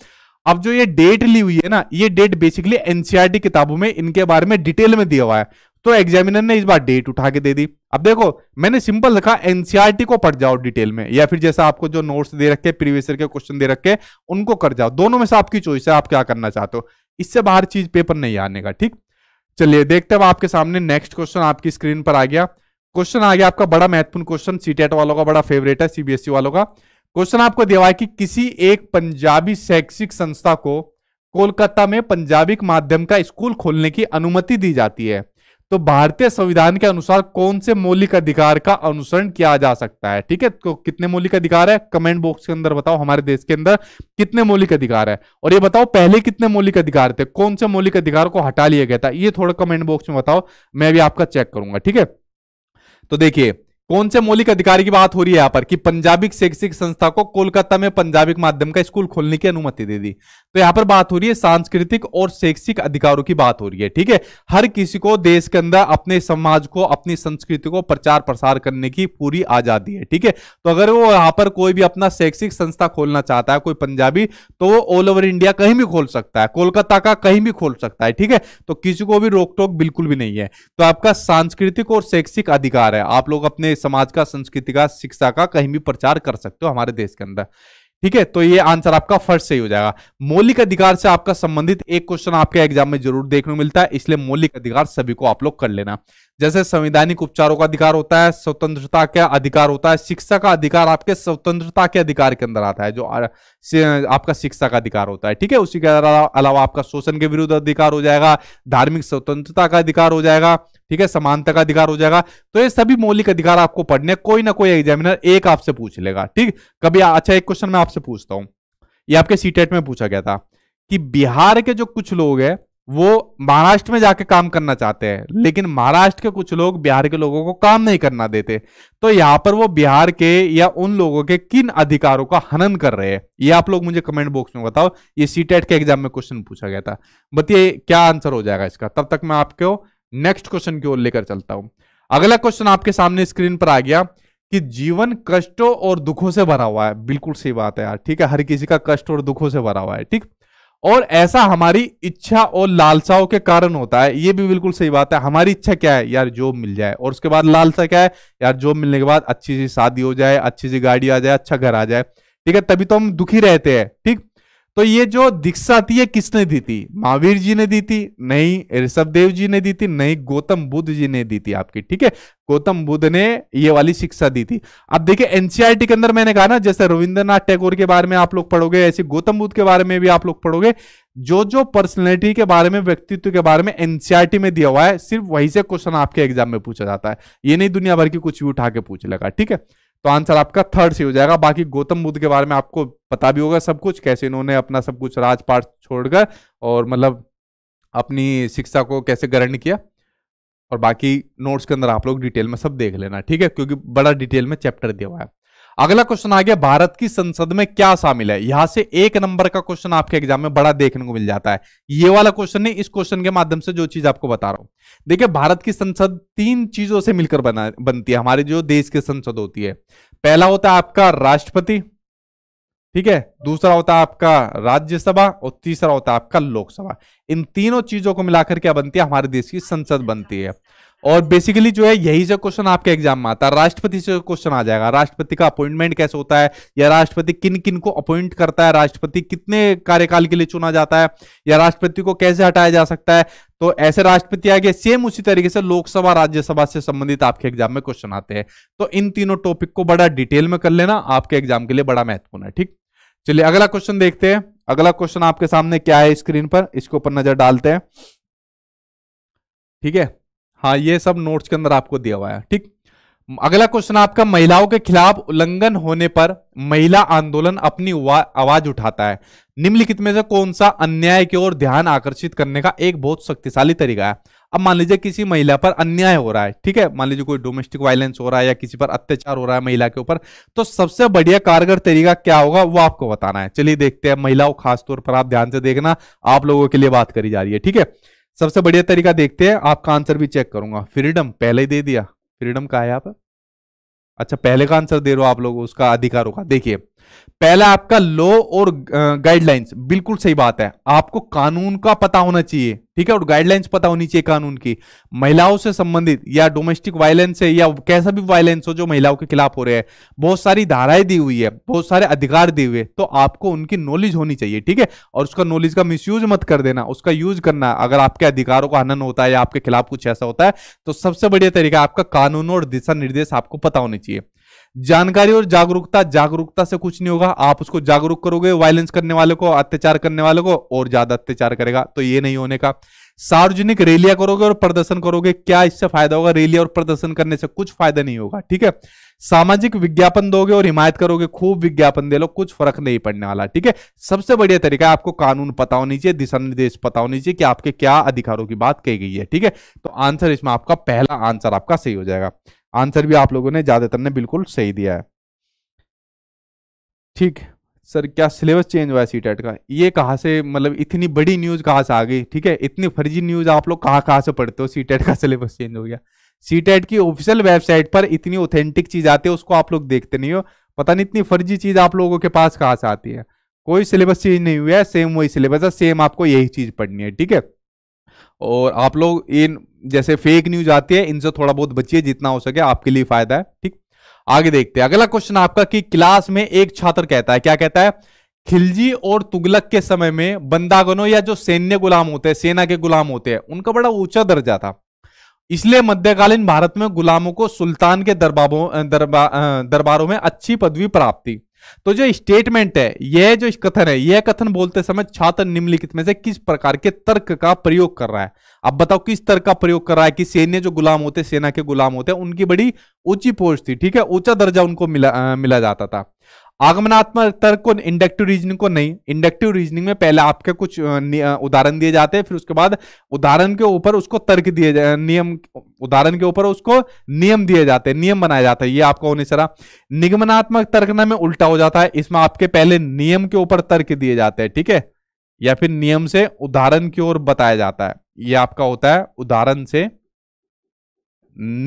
अब जो ये डेट ली हुई है ना ये डेट बेसिकली एनसीआरटी किताबों में इनके बारे में डिटेल में दिया हुआ है तो एग्जामिनर ने इस बार डेट उठा के दे दी अब देखो मैंने सिंपल लिखा एनसीआरटी e को पढ़ जाओ डिटेल में या फिर जैसा आपको जो नोट्स दे रखे प्रीवियस ईयर के क्वेश्चन दे रखे उनको कर जाओ दोनों में से आपकी चॉइस है आप क्या करना चाहते हो इससे बाहर चीज पेपर नहीं आने का ठीक चलिए देखते हैं आपके सामने नेक्स्ट क्वेश्चन आपकी स्क्रीन पर आ गया क्वेश्चन आ गया आपका बड़ा महत्वपूर्ण क्वेश्चन सीटेट e वालों का बड़ा फेवरेट है सीबीएसई e वालों का क्वेश्चन आपको दिया है कि किसी एक पंजाबी शैक्षिक संस्था को कोलकाता में पंजाबी माध्यम का स्कूल खोलने की अनुमति दी जाती है तो भारतीय संविधान के अनुसार कौन से मौलिक अधिकार का अनुसरण किया जा सकता है ठीक है तो कितने मौलिक अधिकार है कमेंट बॉक्स के अंदर बताओ हमारे देश के अंदर कितने मौलिक अधिकार है और ये बताओ पहले कितने मौलिक अधिकार थे कौन से मौलिक अधिकार को हटा लिया गया था ये थोड़ा कमेंट बॉक्स में बताओ मैं भी आपका चेक करूंगा ठीक है तो देखिए कौन से मौलिक अधिकार की बात हो रही है यहाँ पर कि पंजाबी शैक्षिक संस्था को कोलकाता में पंजाबी माध्यम का स्कूल खोलने की अनुमति दे दी तो यहाँ पर बात हो रही है सांस्कृतिक और शैक्षिक अधिकारों की बात हो रही है ठीक है हर किसी को देश के अंदर अपने समाज को अपनी संस्कृति को प्रचार प्रसार करने की पूरी आजादी है ठीक है तो अगर वो यहाँ पर कोई भी अपना शैक्षिक संस्था खोलना चाहता है कोई पंजाबी तो वो ऑल ओवर इंडिया कहीं भी खोल सकता है कोलकाता का कहीं भी खोल सकता है ठीक है तो किसी को भी रोक टोक बिल्कुल भी नहीं है तो आपका सांस्कृतिक और शैक्षिक अधिकार है आप लोग अपने समाज का संस्कृति का शिक्षा का कहीं भी प्रचार कर सकते हो हमारे देश के अंदर ठीक है तो ये आंसर आपका फर्स्ट सही हो जाएगा मौलिक अधिकार से आपका संबंधित एक क्वेश्चन आपके एग्जाम में जरूर देखने को मिलता है इसलिए मौलिक अधिकार सभी को आप लोग कर लेना जैसे संवैधानिक उपचारों का अधिकार होता है स्वतंत्रता का अधिकार होता है शिक्षा का अधिकार आपके स्वतंत्रता के अधिकार के अंदर आता है जो आपका शिक्षा का अधिकार होता है ठीक है उसी के अलावा आपका शोषण के विरुद्ध अधिकार हो जाएगा धार्मिक स्वतंत्रता का अधिकार हो जाएगा ठीक है समानता का अधिकार हो जाएगा तो ये सभी मौलिक अधिकार आपको पढ़ने कोई ना कोई एग्जामिनर एक आपसे पूछ लेगा ठीक कभी अच्छा एक क्वेश्चन मैं आपसे पूछता हूं ये आपके सीटेट e में पूछा गया था कि बिहार के जो कुछ लोग हैं वो महाराष्ट्र में जाके काम करना चाहते हैं लेकिन महाराष्ट्र के कुछ लोग बिहार के लोगों को काम नहीं करना देते तो यहां पर वो बिहार के या उन लोगों के किन अधिकारों का हनन कर रहे हैं ये आप लोग मुझे कमेंट बॉक्स में बताओ ये सीटेट e के एग्जाम में क्वेश्चन पूछा गया था बताइए क्या आंसर हो जाएगा इसका तब तक मैं आपको नेक्स्ट क्वेश्चन की ओर लेकर चलता हूं अगला क्वेश्चन आपके सामने स्क्रीन पर आ गया कि जीवन कष्टों और दुखों से भरा हुआ है बिल्कुल सही बात है यार ठीक है हर किसी का कष्ट और दुखों से भरा हुआ है ठीक और ऐसा हमारी इच्छा और लालसाओं के कारण होता है ये भी बिल्कुल सही बात है हमारी इच्छा क्या है यार जॉब मिल जाए और उसके बाद लालसा क्या है यार जॉब मिलने के बाद अच्छी सी शादी हो जाए अच्छी सी गाड़ी आ जाए अच्छा घर आ जाए ठीक है तभी तो हम दुखी रहते हैं ठीक तो ये जो दीक्षा थी ये किसने दी थी महावीर जी ने दी थी नहीं ऋषभ देव जी ने दी थी नहीं गौतम बुद्ध जी ने दी थी आपकी ठीक है गौतम बुद्ध ने ये वाली शिक्षा दी थी अब देखिए एनसीआरटी e के अंदर मैंने कहा ना जैसे रविंद्रनाथ टैगोर के बारे में आप लोग पढ़ोगे ऐसे गौतम बुद्ध के बारे में भी आप लोग पढ़ोगे जो जो पर्सनैलिटी के बारे में व्यक्तित्व के बारे में एनसीआरटी e में दिया हुआ है सिर्फ वही से क्वेश्चन आपके एग्जाम में पूछा जाता है ये नहीं दुनिया भर की कुछ भी उठा के पूछ लेगा ठीक है तो आंसर आपका थर्ड सी हो जाएगा बाकी गौतम बुद्ध के बारे में आपको पता भी होगा सब कुछ कैसे इन्होंने अपना सब कुछ राजपाट छोड़कर और मतलब अपनी शिक्षा को कैसे ग्रहण किया और बाकी नोट्स के अंदर आप लोग डिटेल में सब देख लेना ठीक है क्योंकि बड़ा डिटेल में चैप्टर दिया हुआ है अगला क्वेश्चन आ गया भारत की संसद में क्या शामिल है यहां से एक नंबर का क्वेश्चन आपके एग्जाम में बड़ा देखने को मिल जाता है ये वाला क्वेश्चन नहीं इस क्वेश्चन के माध्यम से जो चीज आपको बता रहा हूं देखिए भारत की संसद तीन चीजों से मिलकर बना बनती है हमारे जो देश की संसद होती है पहला होता है आपका राष्ट्रपति ठीक है दूसरा होता है आपका राज्यसभा और तीसरा होता है आपका लोकसभा इन तीनों चीजों को मिलाकर क्या बनती है हमारे देश की संसद बनती है और बेसिकली जो है यही से क्वेश्चन आपके एग्जाम में आता है राष्ट्रपति से क्वेश्चन आ जाएगा राष्ट्रपति का अपॉइंटमेंट कैसे होता है या राष्ट्रपति किन किन को अपॉइंट करता है राष्ट्रपति कितने कार्यकाल के लिए चुना जाता है या राष्ट्रपति को कैसे हटाया जा सकता है तो ऐसे राष्ट्रपति आ गए सेम उसी तरीके से लोकसभा राज्यसभा से संबंधित आपके एग्जाम में क्वेश्चन आते हैं तो इन तीनों टॉपिक को बड़ा डिटेल में कर लेना आपके एग्जाम के लिए बड़ा महत्वपूर्ण है ठीक चलिए अगला क्वेश्चन देखते हैं अगला क्वेश्चन आपके सामने क्या है स्क्रीन पर इसके ऊपर नजर डालते हैं ठीक है हाँ ये सब नोट्स के अंदर आपको दिया हुआ है ठीक अगला क्वेश्चन आपका महिलाओं के खिलाफ उल्लंघन होने पर महिला आंदोलन अपनी आवाज उठाता है निम्नलिखित में से कौन सा अन्याय की ओर ध्यान आकर्षित करने का एक बहुत शक्तिशाली तरीका है अब मान लीजिए किसी महिला पर अन्याय हो रहा है ठीक है मान लीजिए कोई डोमेस्टिक वायलेंस हो रहा है या किसी पर अत्याचार हो रहा है महिला के ऊपर तो सबसे बढ़िया कारगर तरीका क्या होगा वो आपको बताना है चलिए देखते हैं महिलाओं खासतौर पर आप ध्यान से देखना आप लोगों के लिए बात करी जा रही है ठीक है सबसे बढ़िया तरीका देखते हैं आपका आंसर भी चेक करूंगा फ्रीडम पहले ही दे दिया फ्रीडम का है आप अच्छा पहले का आंसर दे रहे हो आप लोग उसका अधिकार होगा देखिए पहला आपका लॉ और गाइडलाइंस बिल्कुल सही बात है आपको कानून का पता होना चाहिए ठीक है और गाइडलाइंस पता होनी चाहिए कानून की महिलाओं से संबंधित या डोमेस्टिक वायलेंस है या कैसा भी वायलेंस हो जो महिलाओं के खिलाफ हो रहे हैं बहुत सारी धाराएं दी हुई है बहुत सारे अधिकार दिए हुए तो आपको उनकी नॉलेज होनी चाहिए ठीक है और उसका नॉलेज का मिस मत कर देना उसका यूज करना अगर आपके अधिकारों का हनन होता है या आपके खिलाफ कुछ ऐसा होता है तो सबसे बढ़िया तरीका आपका कानून और दिशा निर्देश आपको पता होना चाहिए जानकारी और जागरूकता जागरूकता से कुछ नहीं होगा आप उसको जागरूक करोगे वायलेंस करने वाले को अत्याचार करने वाले को और ज्यादा अत्याचार करेगा तो ये नहीं होने का सार्वजनिक रैलियां करोगे और प्रदर्शन करोगे क्या इससे फायदा होगा रैली और प्रदर्शन करने से कुछ फायदा नहीं होगा ठीक है सामाजिक विज्ञापन दोगे और हिमायत करोगे खूब विज्ञापन दे लो कुछ फर्क नहीं पड़ने वाला ठीक है सबसे बढ़िया तरीका है आपको कानून पता होनी चाहिए दिशा निर्देश पता होनी चाहिए कि आपके क्या अधिकारों की बात कही गई है ठीक है तो आंसर इसमें आपका पहला आंसर आपका सही हो जाएगा आंसर भी आप लोगों ने ज़्यादातर ने बिल्कुल सही दिया है ठीक सर क्या सिलेबस चेंज हुआ है सी टेट e का ये कहाँ से मतलब इतनी बड़ी न्यूज़ कहाँ से आ गई ठीक है इतनी फर्जी न्यूज़ आप लोग कहाँ कहाँ से पढ़ते हो सी टेट e का सिलेबस चेंज हो गया सी टेट e की ऑफिशियल वेबसाइट पर इतनी ओथेंटिक चीज़ आती है उसको आप लोग देखते नहीं हो पता नहीं इतनी फर्जी चीज़ आप लोगों के पास कहाँ से आती है कोई सिलेबस चेंज नहीं हुआ है सेम वही सिलेबस है सेम आपको यही चीज़ पढ़नी है ठीक है और आप लोग इन जैसे फेक न्यूज आती है इनसे थोड़ा बहुत बचिए जितना हो सके आपके लिए फायदा है ठीक आगे देखते हैं अगला क्वेश्चन आपका कि क्लास में एक छात्र कहता है क्या कहता है खिलजी और तुगलक के समय में बंदागनों या जो सैन्य गुलाम होते हैं सेना के गुलाम होते हैं उनका बड़ा ऊंचा दर्जा था इसलिए मध्यकालीन भारत में गुलामों को सुल्तान के दरबारों दरबारों में अच्छी पदवी प्राप्त थी तो जो स्टेटमेंट है यह जो कथन है यह कथन बोलते समय छात्र निम्नलिखित में से किस प्रकार के तर्क का प्रयोग कर रहा है अब बताओ किस तर्क का प्रयोग कर रहा है कि सैन्य जो गुलाम होते सेना के गुलाम होते उनकी बड़ी ऊंची पोस्ट थी ठीक है ऊंचा दर्जा उनको मिला आ, मिला जाता था आगमनात्मक तर्क को इंडक्टिव रीजनिंग को नहीं इंडक्टिव रीजनिंग में पहले आपके कुछ उदाहरण दिए जाते हैं फिर उसके बाद उदाहरण के ऊपर उसको तर्क दिए नियम उदाहरण के ऊपर उसको नियम दिए जाते हैं नियम बनाया जाता है ये आपका होने सरा निगमनात्मक तर्क ना में उल्टा हो जाता है इसमें आपके पहले नियम के ऊपर तर्क दिए जाते हैं ठीक है या फिर नियम से उदाहरण की ओर बताया जाता है ये आपका होता है उदाहरण से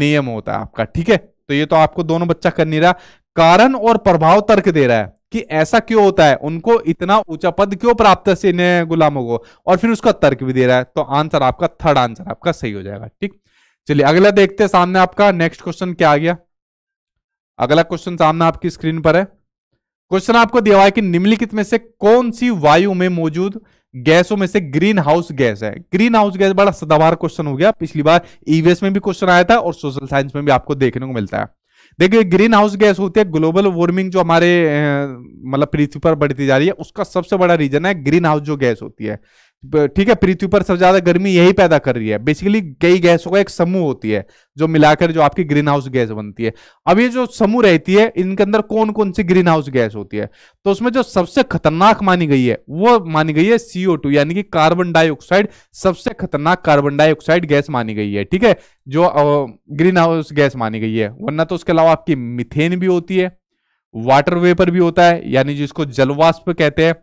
नियम होता है आपका ठीक है तो ये तो आपको दोनों बच्चा कर नहीं रहा कारण और प्रभाव तर्क दे रहा है कि ऐसा क्यों होता है उनको इतना ऊंचा पद क्यों प्राप्त है इन गुलामों को और फिर उसका तर्क भी दे रहा है तो आंसर आपका थर्ड आंसर आपका सही हो जाएगा ठीक चलिए अगला देखते हैं सामने आपका नेक्स्ट क्वेश्चन क्या आ गया अगला क्वेश्चन सामने आपकी स्क्रीन पर है क्वेश्चन आपको दिया हुआ है कि निम्नलिखित में से कौन सी वायु में मौजूद गैसों में से ग्रीन हाउस गैस है ग्रीन हाउस गैस बड़ा सदाबहार क्वेश्चन हो गया पिछली बार ईवीएस e में भी क्वेश्चन आया था और सोशल साइंस में भी आपको देखने को मिलता है देखिए ग्रीन हाउस गैस होती है ग्लोबल वार्मिंग जो हमारे मतलब पृथ्वी पर बढ़ती जा रही है उसका सबसे बड़ा रीजन है ग्रीन हाउस जो गैस होती है ठीक है पृथ्वी पर सबसे ज्यादा गर्मी यही पैदा कर रही है बेसिकली कई गैसों का एक समूह होती है जो मिलाकर जो आपकी ग्रीन हाउस गैस बनती है अब ये जो समूह रहती है इनके अंदर कौन कौन सी ग्रीन हाउस गैस होती है तो उसमें जो सबसे खतरनाक मानी गई है वो मानी गई है सीओ टू यानी कि कार्बन डाइऑक्साइड सबसे खतरनाक कार्बन डाइऑक्साइड गैस मानी गई है ठीक है जो ग्रीन हाउस गैस मानी गई है वरना तो उसके अलावा आपकी मिथेन भी होती है वाटर वेपर भी होता है यानी जिसको जलवाष्प कहते हैं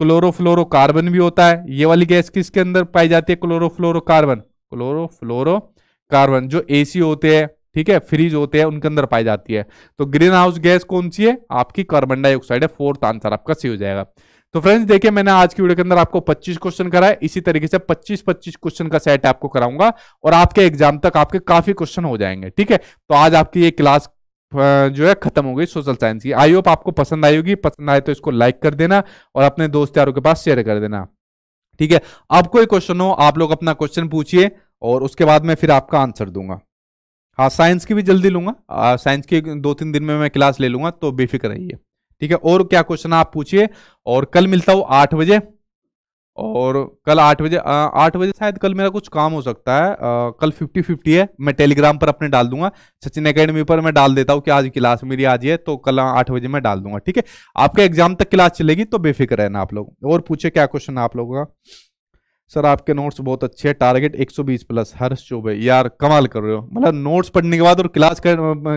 क्लोरोफ्लोरोकार्बन भी होता है ये वाली गैस किसके अंदर पाई जाती है क्लोरोफ्लोरोकार्बन क्लोरोफ्लोरोकार्बन जो एसी होते हैं ठीक है फ्रीज होते हैं उनके अंदर पाई जाती है तो ग्रीन हाउस गैस कौन सी है आपकी कार्बन डाइऑक्साइड है फोर्थ आंसर आपका सी हो जाएगा तो फ्रेंड्स देखिए मैंने आज की वीडियो के अंदर आपको 25 क्वेश्चन करा है इसी तरीके से 25-25 क्वेश्चन का सेट आपको कराऊंगा और आपके एग्जाम तक आपके काफी क्वेश्चन हो जाएंगे ठीक है तो आज आपकी ये क्लास जो है खत्म हो गई सोशल साइंस की आई होप आपको पसंद आई होगी पसंद आए तो इसको लाइक कर देना और अपने दोस्त यारों के पास शेयर कर देना ठीक है अब कोई क्वेश्चन हो आप लोग अपना क्वेश्चन पूछिए और उसके बाद मैं फिर आपका आंसर दूंगा हाँ साइंस की भी जल्दी लूंगा साइंस की दो तीन दिन में मैं क्लास ले लूंगा तो बेफिक्र रहिए ठीक है और क्या क्वेश्चन आप पूछिए और कल मिलता हूँ आठ बजे और कल आठ बजे आठ बजे शायद कल मेरा कुछ काम हो सकता है आ, कल फिफ्टी फिफ्टी है मैं टेलीग्राम पर अपने डाल दूंगा सचिन अकेडमी पर मैं डाल देता हूँ कि आज क्लास मेरी आज है तो कल आठ बजे मैं डाल दूंगा ठीक है आपके एग्जाम तक क्लास चलेगी तो बेफिक्र रहना आप लोग और पूछे क्या क्वेश्चन आप लोगों का सर आपके नोट्स बहुत अच्छे हैं टारगेट 120 प्लस हर्ष चौबे यार कमाल कर रहे हो मतलब नोट्स पढ़ने के बाद और क्लास कर,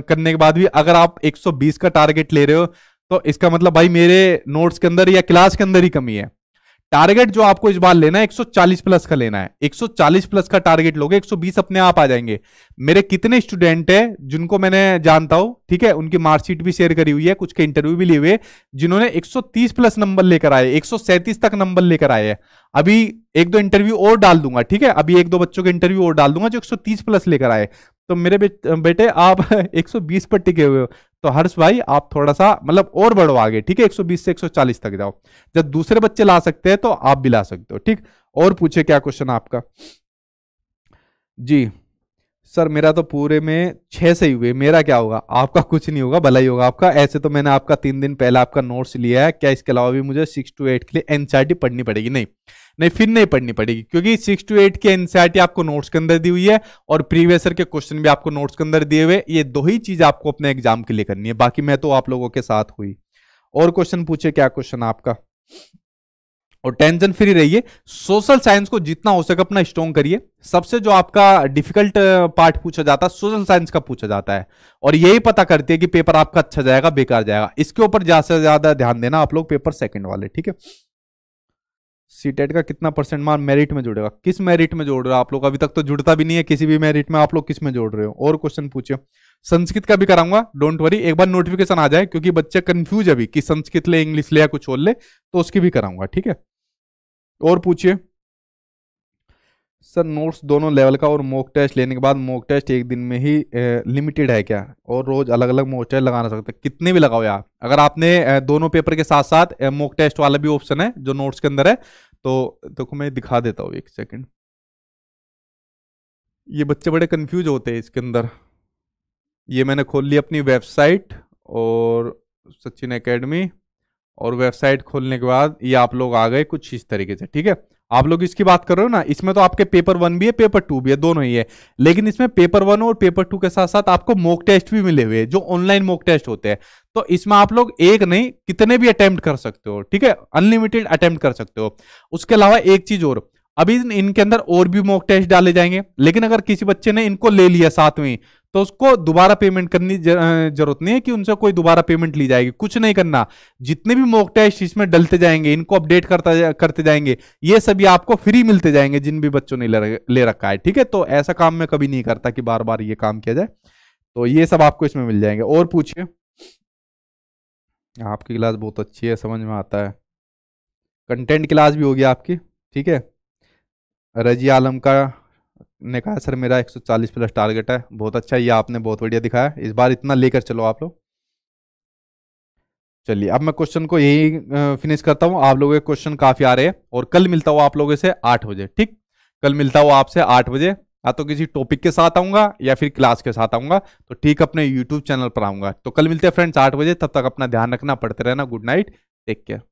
करने के बाद भी अगर आप 120 का टारगेट ले रहे हो तो इसका मतलब भाई मेरे नोट्स के अंदर या क्लास के अंदर ही कमी है टारगेट जो आपको इस बार लेना है 140 प्लस का लेना है 140 प्लस का टारगेट लोगे 120 अपने आप आ जाएंगे मेरे कितने स्टूडेंट हैं जिनको मैंने जानता हूं ठीक है उनकी मार्कशीट भी शेयर करी हुई है कुछ के इंटरव्यू भी लिए हुए जिन्होंने 130 प्लस नंबर लेकर आए एक तक नंबर लेकर आए हैं अभी एक दो इंटरव्यू और डाल दूंगा ठीक है अभी एक दो बच्चों के इंटरव्यू और डाल दूंगा जो एक प्लस लेकर आए तो मेरे बेटे आप [LAUGHS] एक पर टिके हुए हो तो हर्ष भाई आप थोड़ा सा मतलब और बढ़ो आगे ठीक है 120 से 140 तक जाओ जब दूसरे बच्चे ला सकते हैं तो आप भी ला सकते हो ठीक और पूछे क्या क्वेश्चन आपका जी सर मेरा तो पूरे में छह से ही हुए मेरा क्या होगा आपका कुछ नहीं होगा भला ही होगा आपका ऐसे तो मैंने आपका तीन दिन पहले आपका नोट्स लिया है क्या इसके अलावा भी मुझे सिक्स टू एट के लिए एनसीआरटी e पढ़नी पड़ेगी नहीं नहीं फिर नहीं पढ़नी पड़ेगी क्योंकि सिक्स टू एट की एनसीआरटी आपको नोट्स के अंदर दी हुई है और प्रीवियस के क्वेश्चन भी आपको नोट्स के अंदर दिए हुए ये दो ही चीज आपको अपने एग्जाम के लिए करनी है बाकी मैं तो आप लोगों के साथ हुई और क्वेश्चन पूछे क्या क्वेश्चन आपका और टेंशन फ्री रहिए सोशल साइंस को जितना हो सके अपना स्ट्रॉन्ग करिए सबसे जो आपका डिफिकल्ट पार्ट पूछा जाता है सोशल साइंस का पूछा जाता है और यही पता करती है कि पेपर आपका अच्छा जाएगा बेकार जाएगा इसके ऊपर ज्यादा से ज्यादा ध्यान देना आप लोग पेपर सेकंड वाले ठीक है सी टेट e का कितना परसेंट मार्क मेरिट में जुड़ेगा किस मेरिट में जोड़ रहे हो आप लोग अभी तक तो जुड़ता भी नहीं है किसी भी मेरिट में आप लोग किस में जोड़ रहे हो और क्वेश्चन पूछे संस्कृत का भी कराऊंगा डोंट वरी एक बार नोटिफिकेशन आ जाए क्योंकि बच्चे कंफ्यूज अभी कि संस्कृत ले इंग्लिश ले या कुछ और ले तो उसकी भी कराऊंगा ठीक है और पूछिए सर नोट्स दोनों लेवल का और मॉक टेस्ट लेने के बाद मॉक टेस्ट एक दिन में ही लिमिटेड है क्या और रोज़ अलग अलग मॉक टेस्ट लगाना सकते हैं कितने भी लगाओ यार अगर आपने दोनों पेपर के साथ साथ मॉक टेस्ट वाला भी ऑप्शन है जो नोट्स के अंदर है तो देखो तो मैं दिखा देता हूँ एक सेकेंड ये बच्चे बड़े कन्फ्यूज होते हैं इसके अंदर ये मैंने खोल ली अपनी वेबसाइट और सचिन अकेडमी और वेबसाइट खोलने के बाद ये आप लोग आ गए कुछ इस तरीके से ठीक है आप लोग इसकी बात कर रहे हो ना इसमें तो आपके पेपर वन भी है पेपर टू भी है दोनों ही है लेकिन इसमें पेपर वन और पेपर टू के साथ साथ आपको मोक टेस्ट भी मिले हुए हैं जो ऑनलाइन मोक टेस्ट होते हैं तो इसमें आप लोग एक नहीं कितने भी अटेम्प्ट कर सकते हो ठीक है अनलिमिटेड अटेम्प्ट कर सकते हो उसके अलावा एक चीज और अभी इनके अंदर और भी मॉक टेस्ट डाले जाएंगे लेकिन अगर किसी बच्चे ने इनको ले लिया में तो उसको दोबारा पेमेंट करने जरूरत नहीं है कि उनसे कोई दोबारा पेमेंट ली जाएगी कुछ नहीं करना जितने भी मोक टेस्ट इसमें डलते जाएंगे इनको अपडेट करता जा, करते जाएंगे ये सभी आपको फ्री मिलते जाएंगे जिन भी बच्चों ने ले रखा है ठीक है तो ऐसा काम मैं कभी नहीं करता कि बार बार ये काम किया जाए तो ये सब आपको इसमें मिल जाएंगे और पूछिए आपकी क्लास बहुत अच्छी है समझ में आता है कंटेंट क्लास भी होगी आपकी ठीक है रजी आलम का ने कहा सर मेरा 140 प्लस टारगेट है बहुत अच्छा ये आपने बहुत बढ़िया दिखाया इस बार इतना लेकर चलो आप लोग चलिए अब मैं क्वेश्चन को यही फिनिश करता हूँ आप लोगों के क्वेश्चन काफ़ी आ रहे हैं और कल मिलता हूँ आप लोगों से आठ बजे ठीक कल मिलता हूँ आपसे आठ बजे या तो किसी टॉपिक के साथ आऊंगा या फिर क्लास के साथ आऊँगा तो ठीक अपने यूट्यूब चैनल पर आऊँगा तो कल मिलते हैं फ्रेंड्स आठ बजे तब तक अपना ध्यान रखना पड़ते रहना गुड नाइट टेक केयर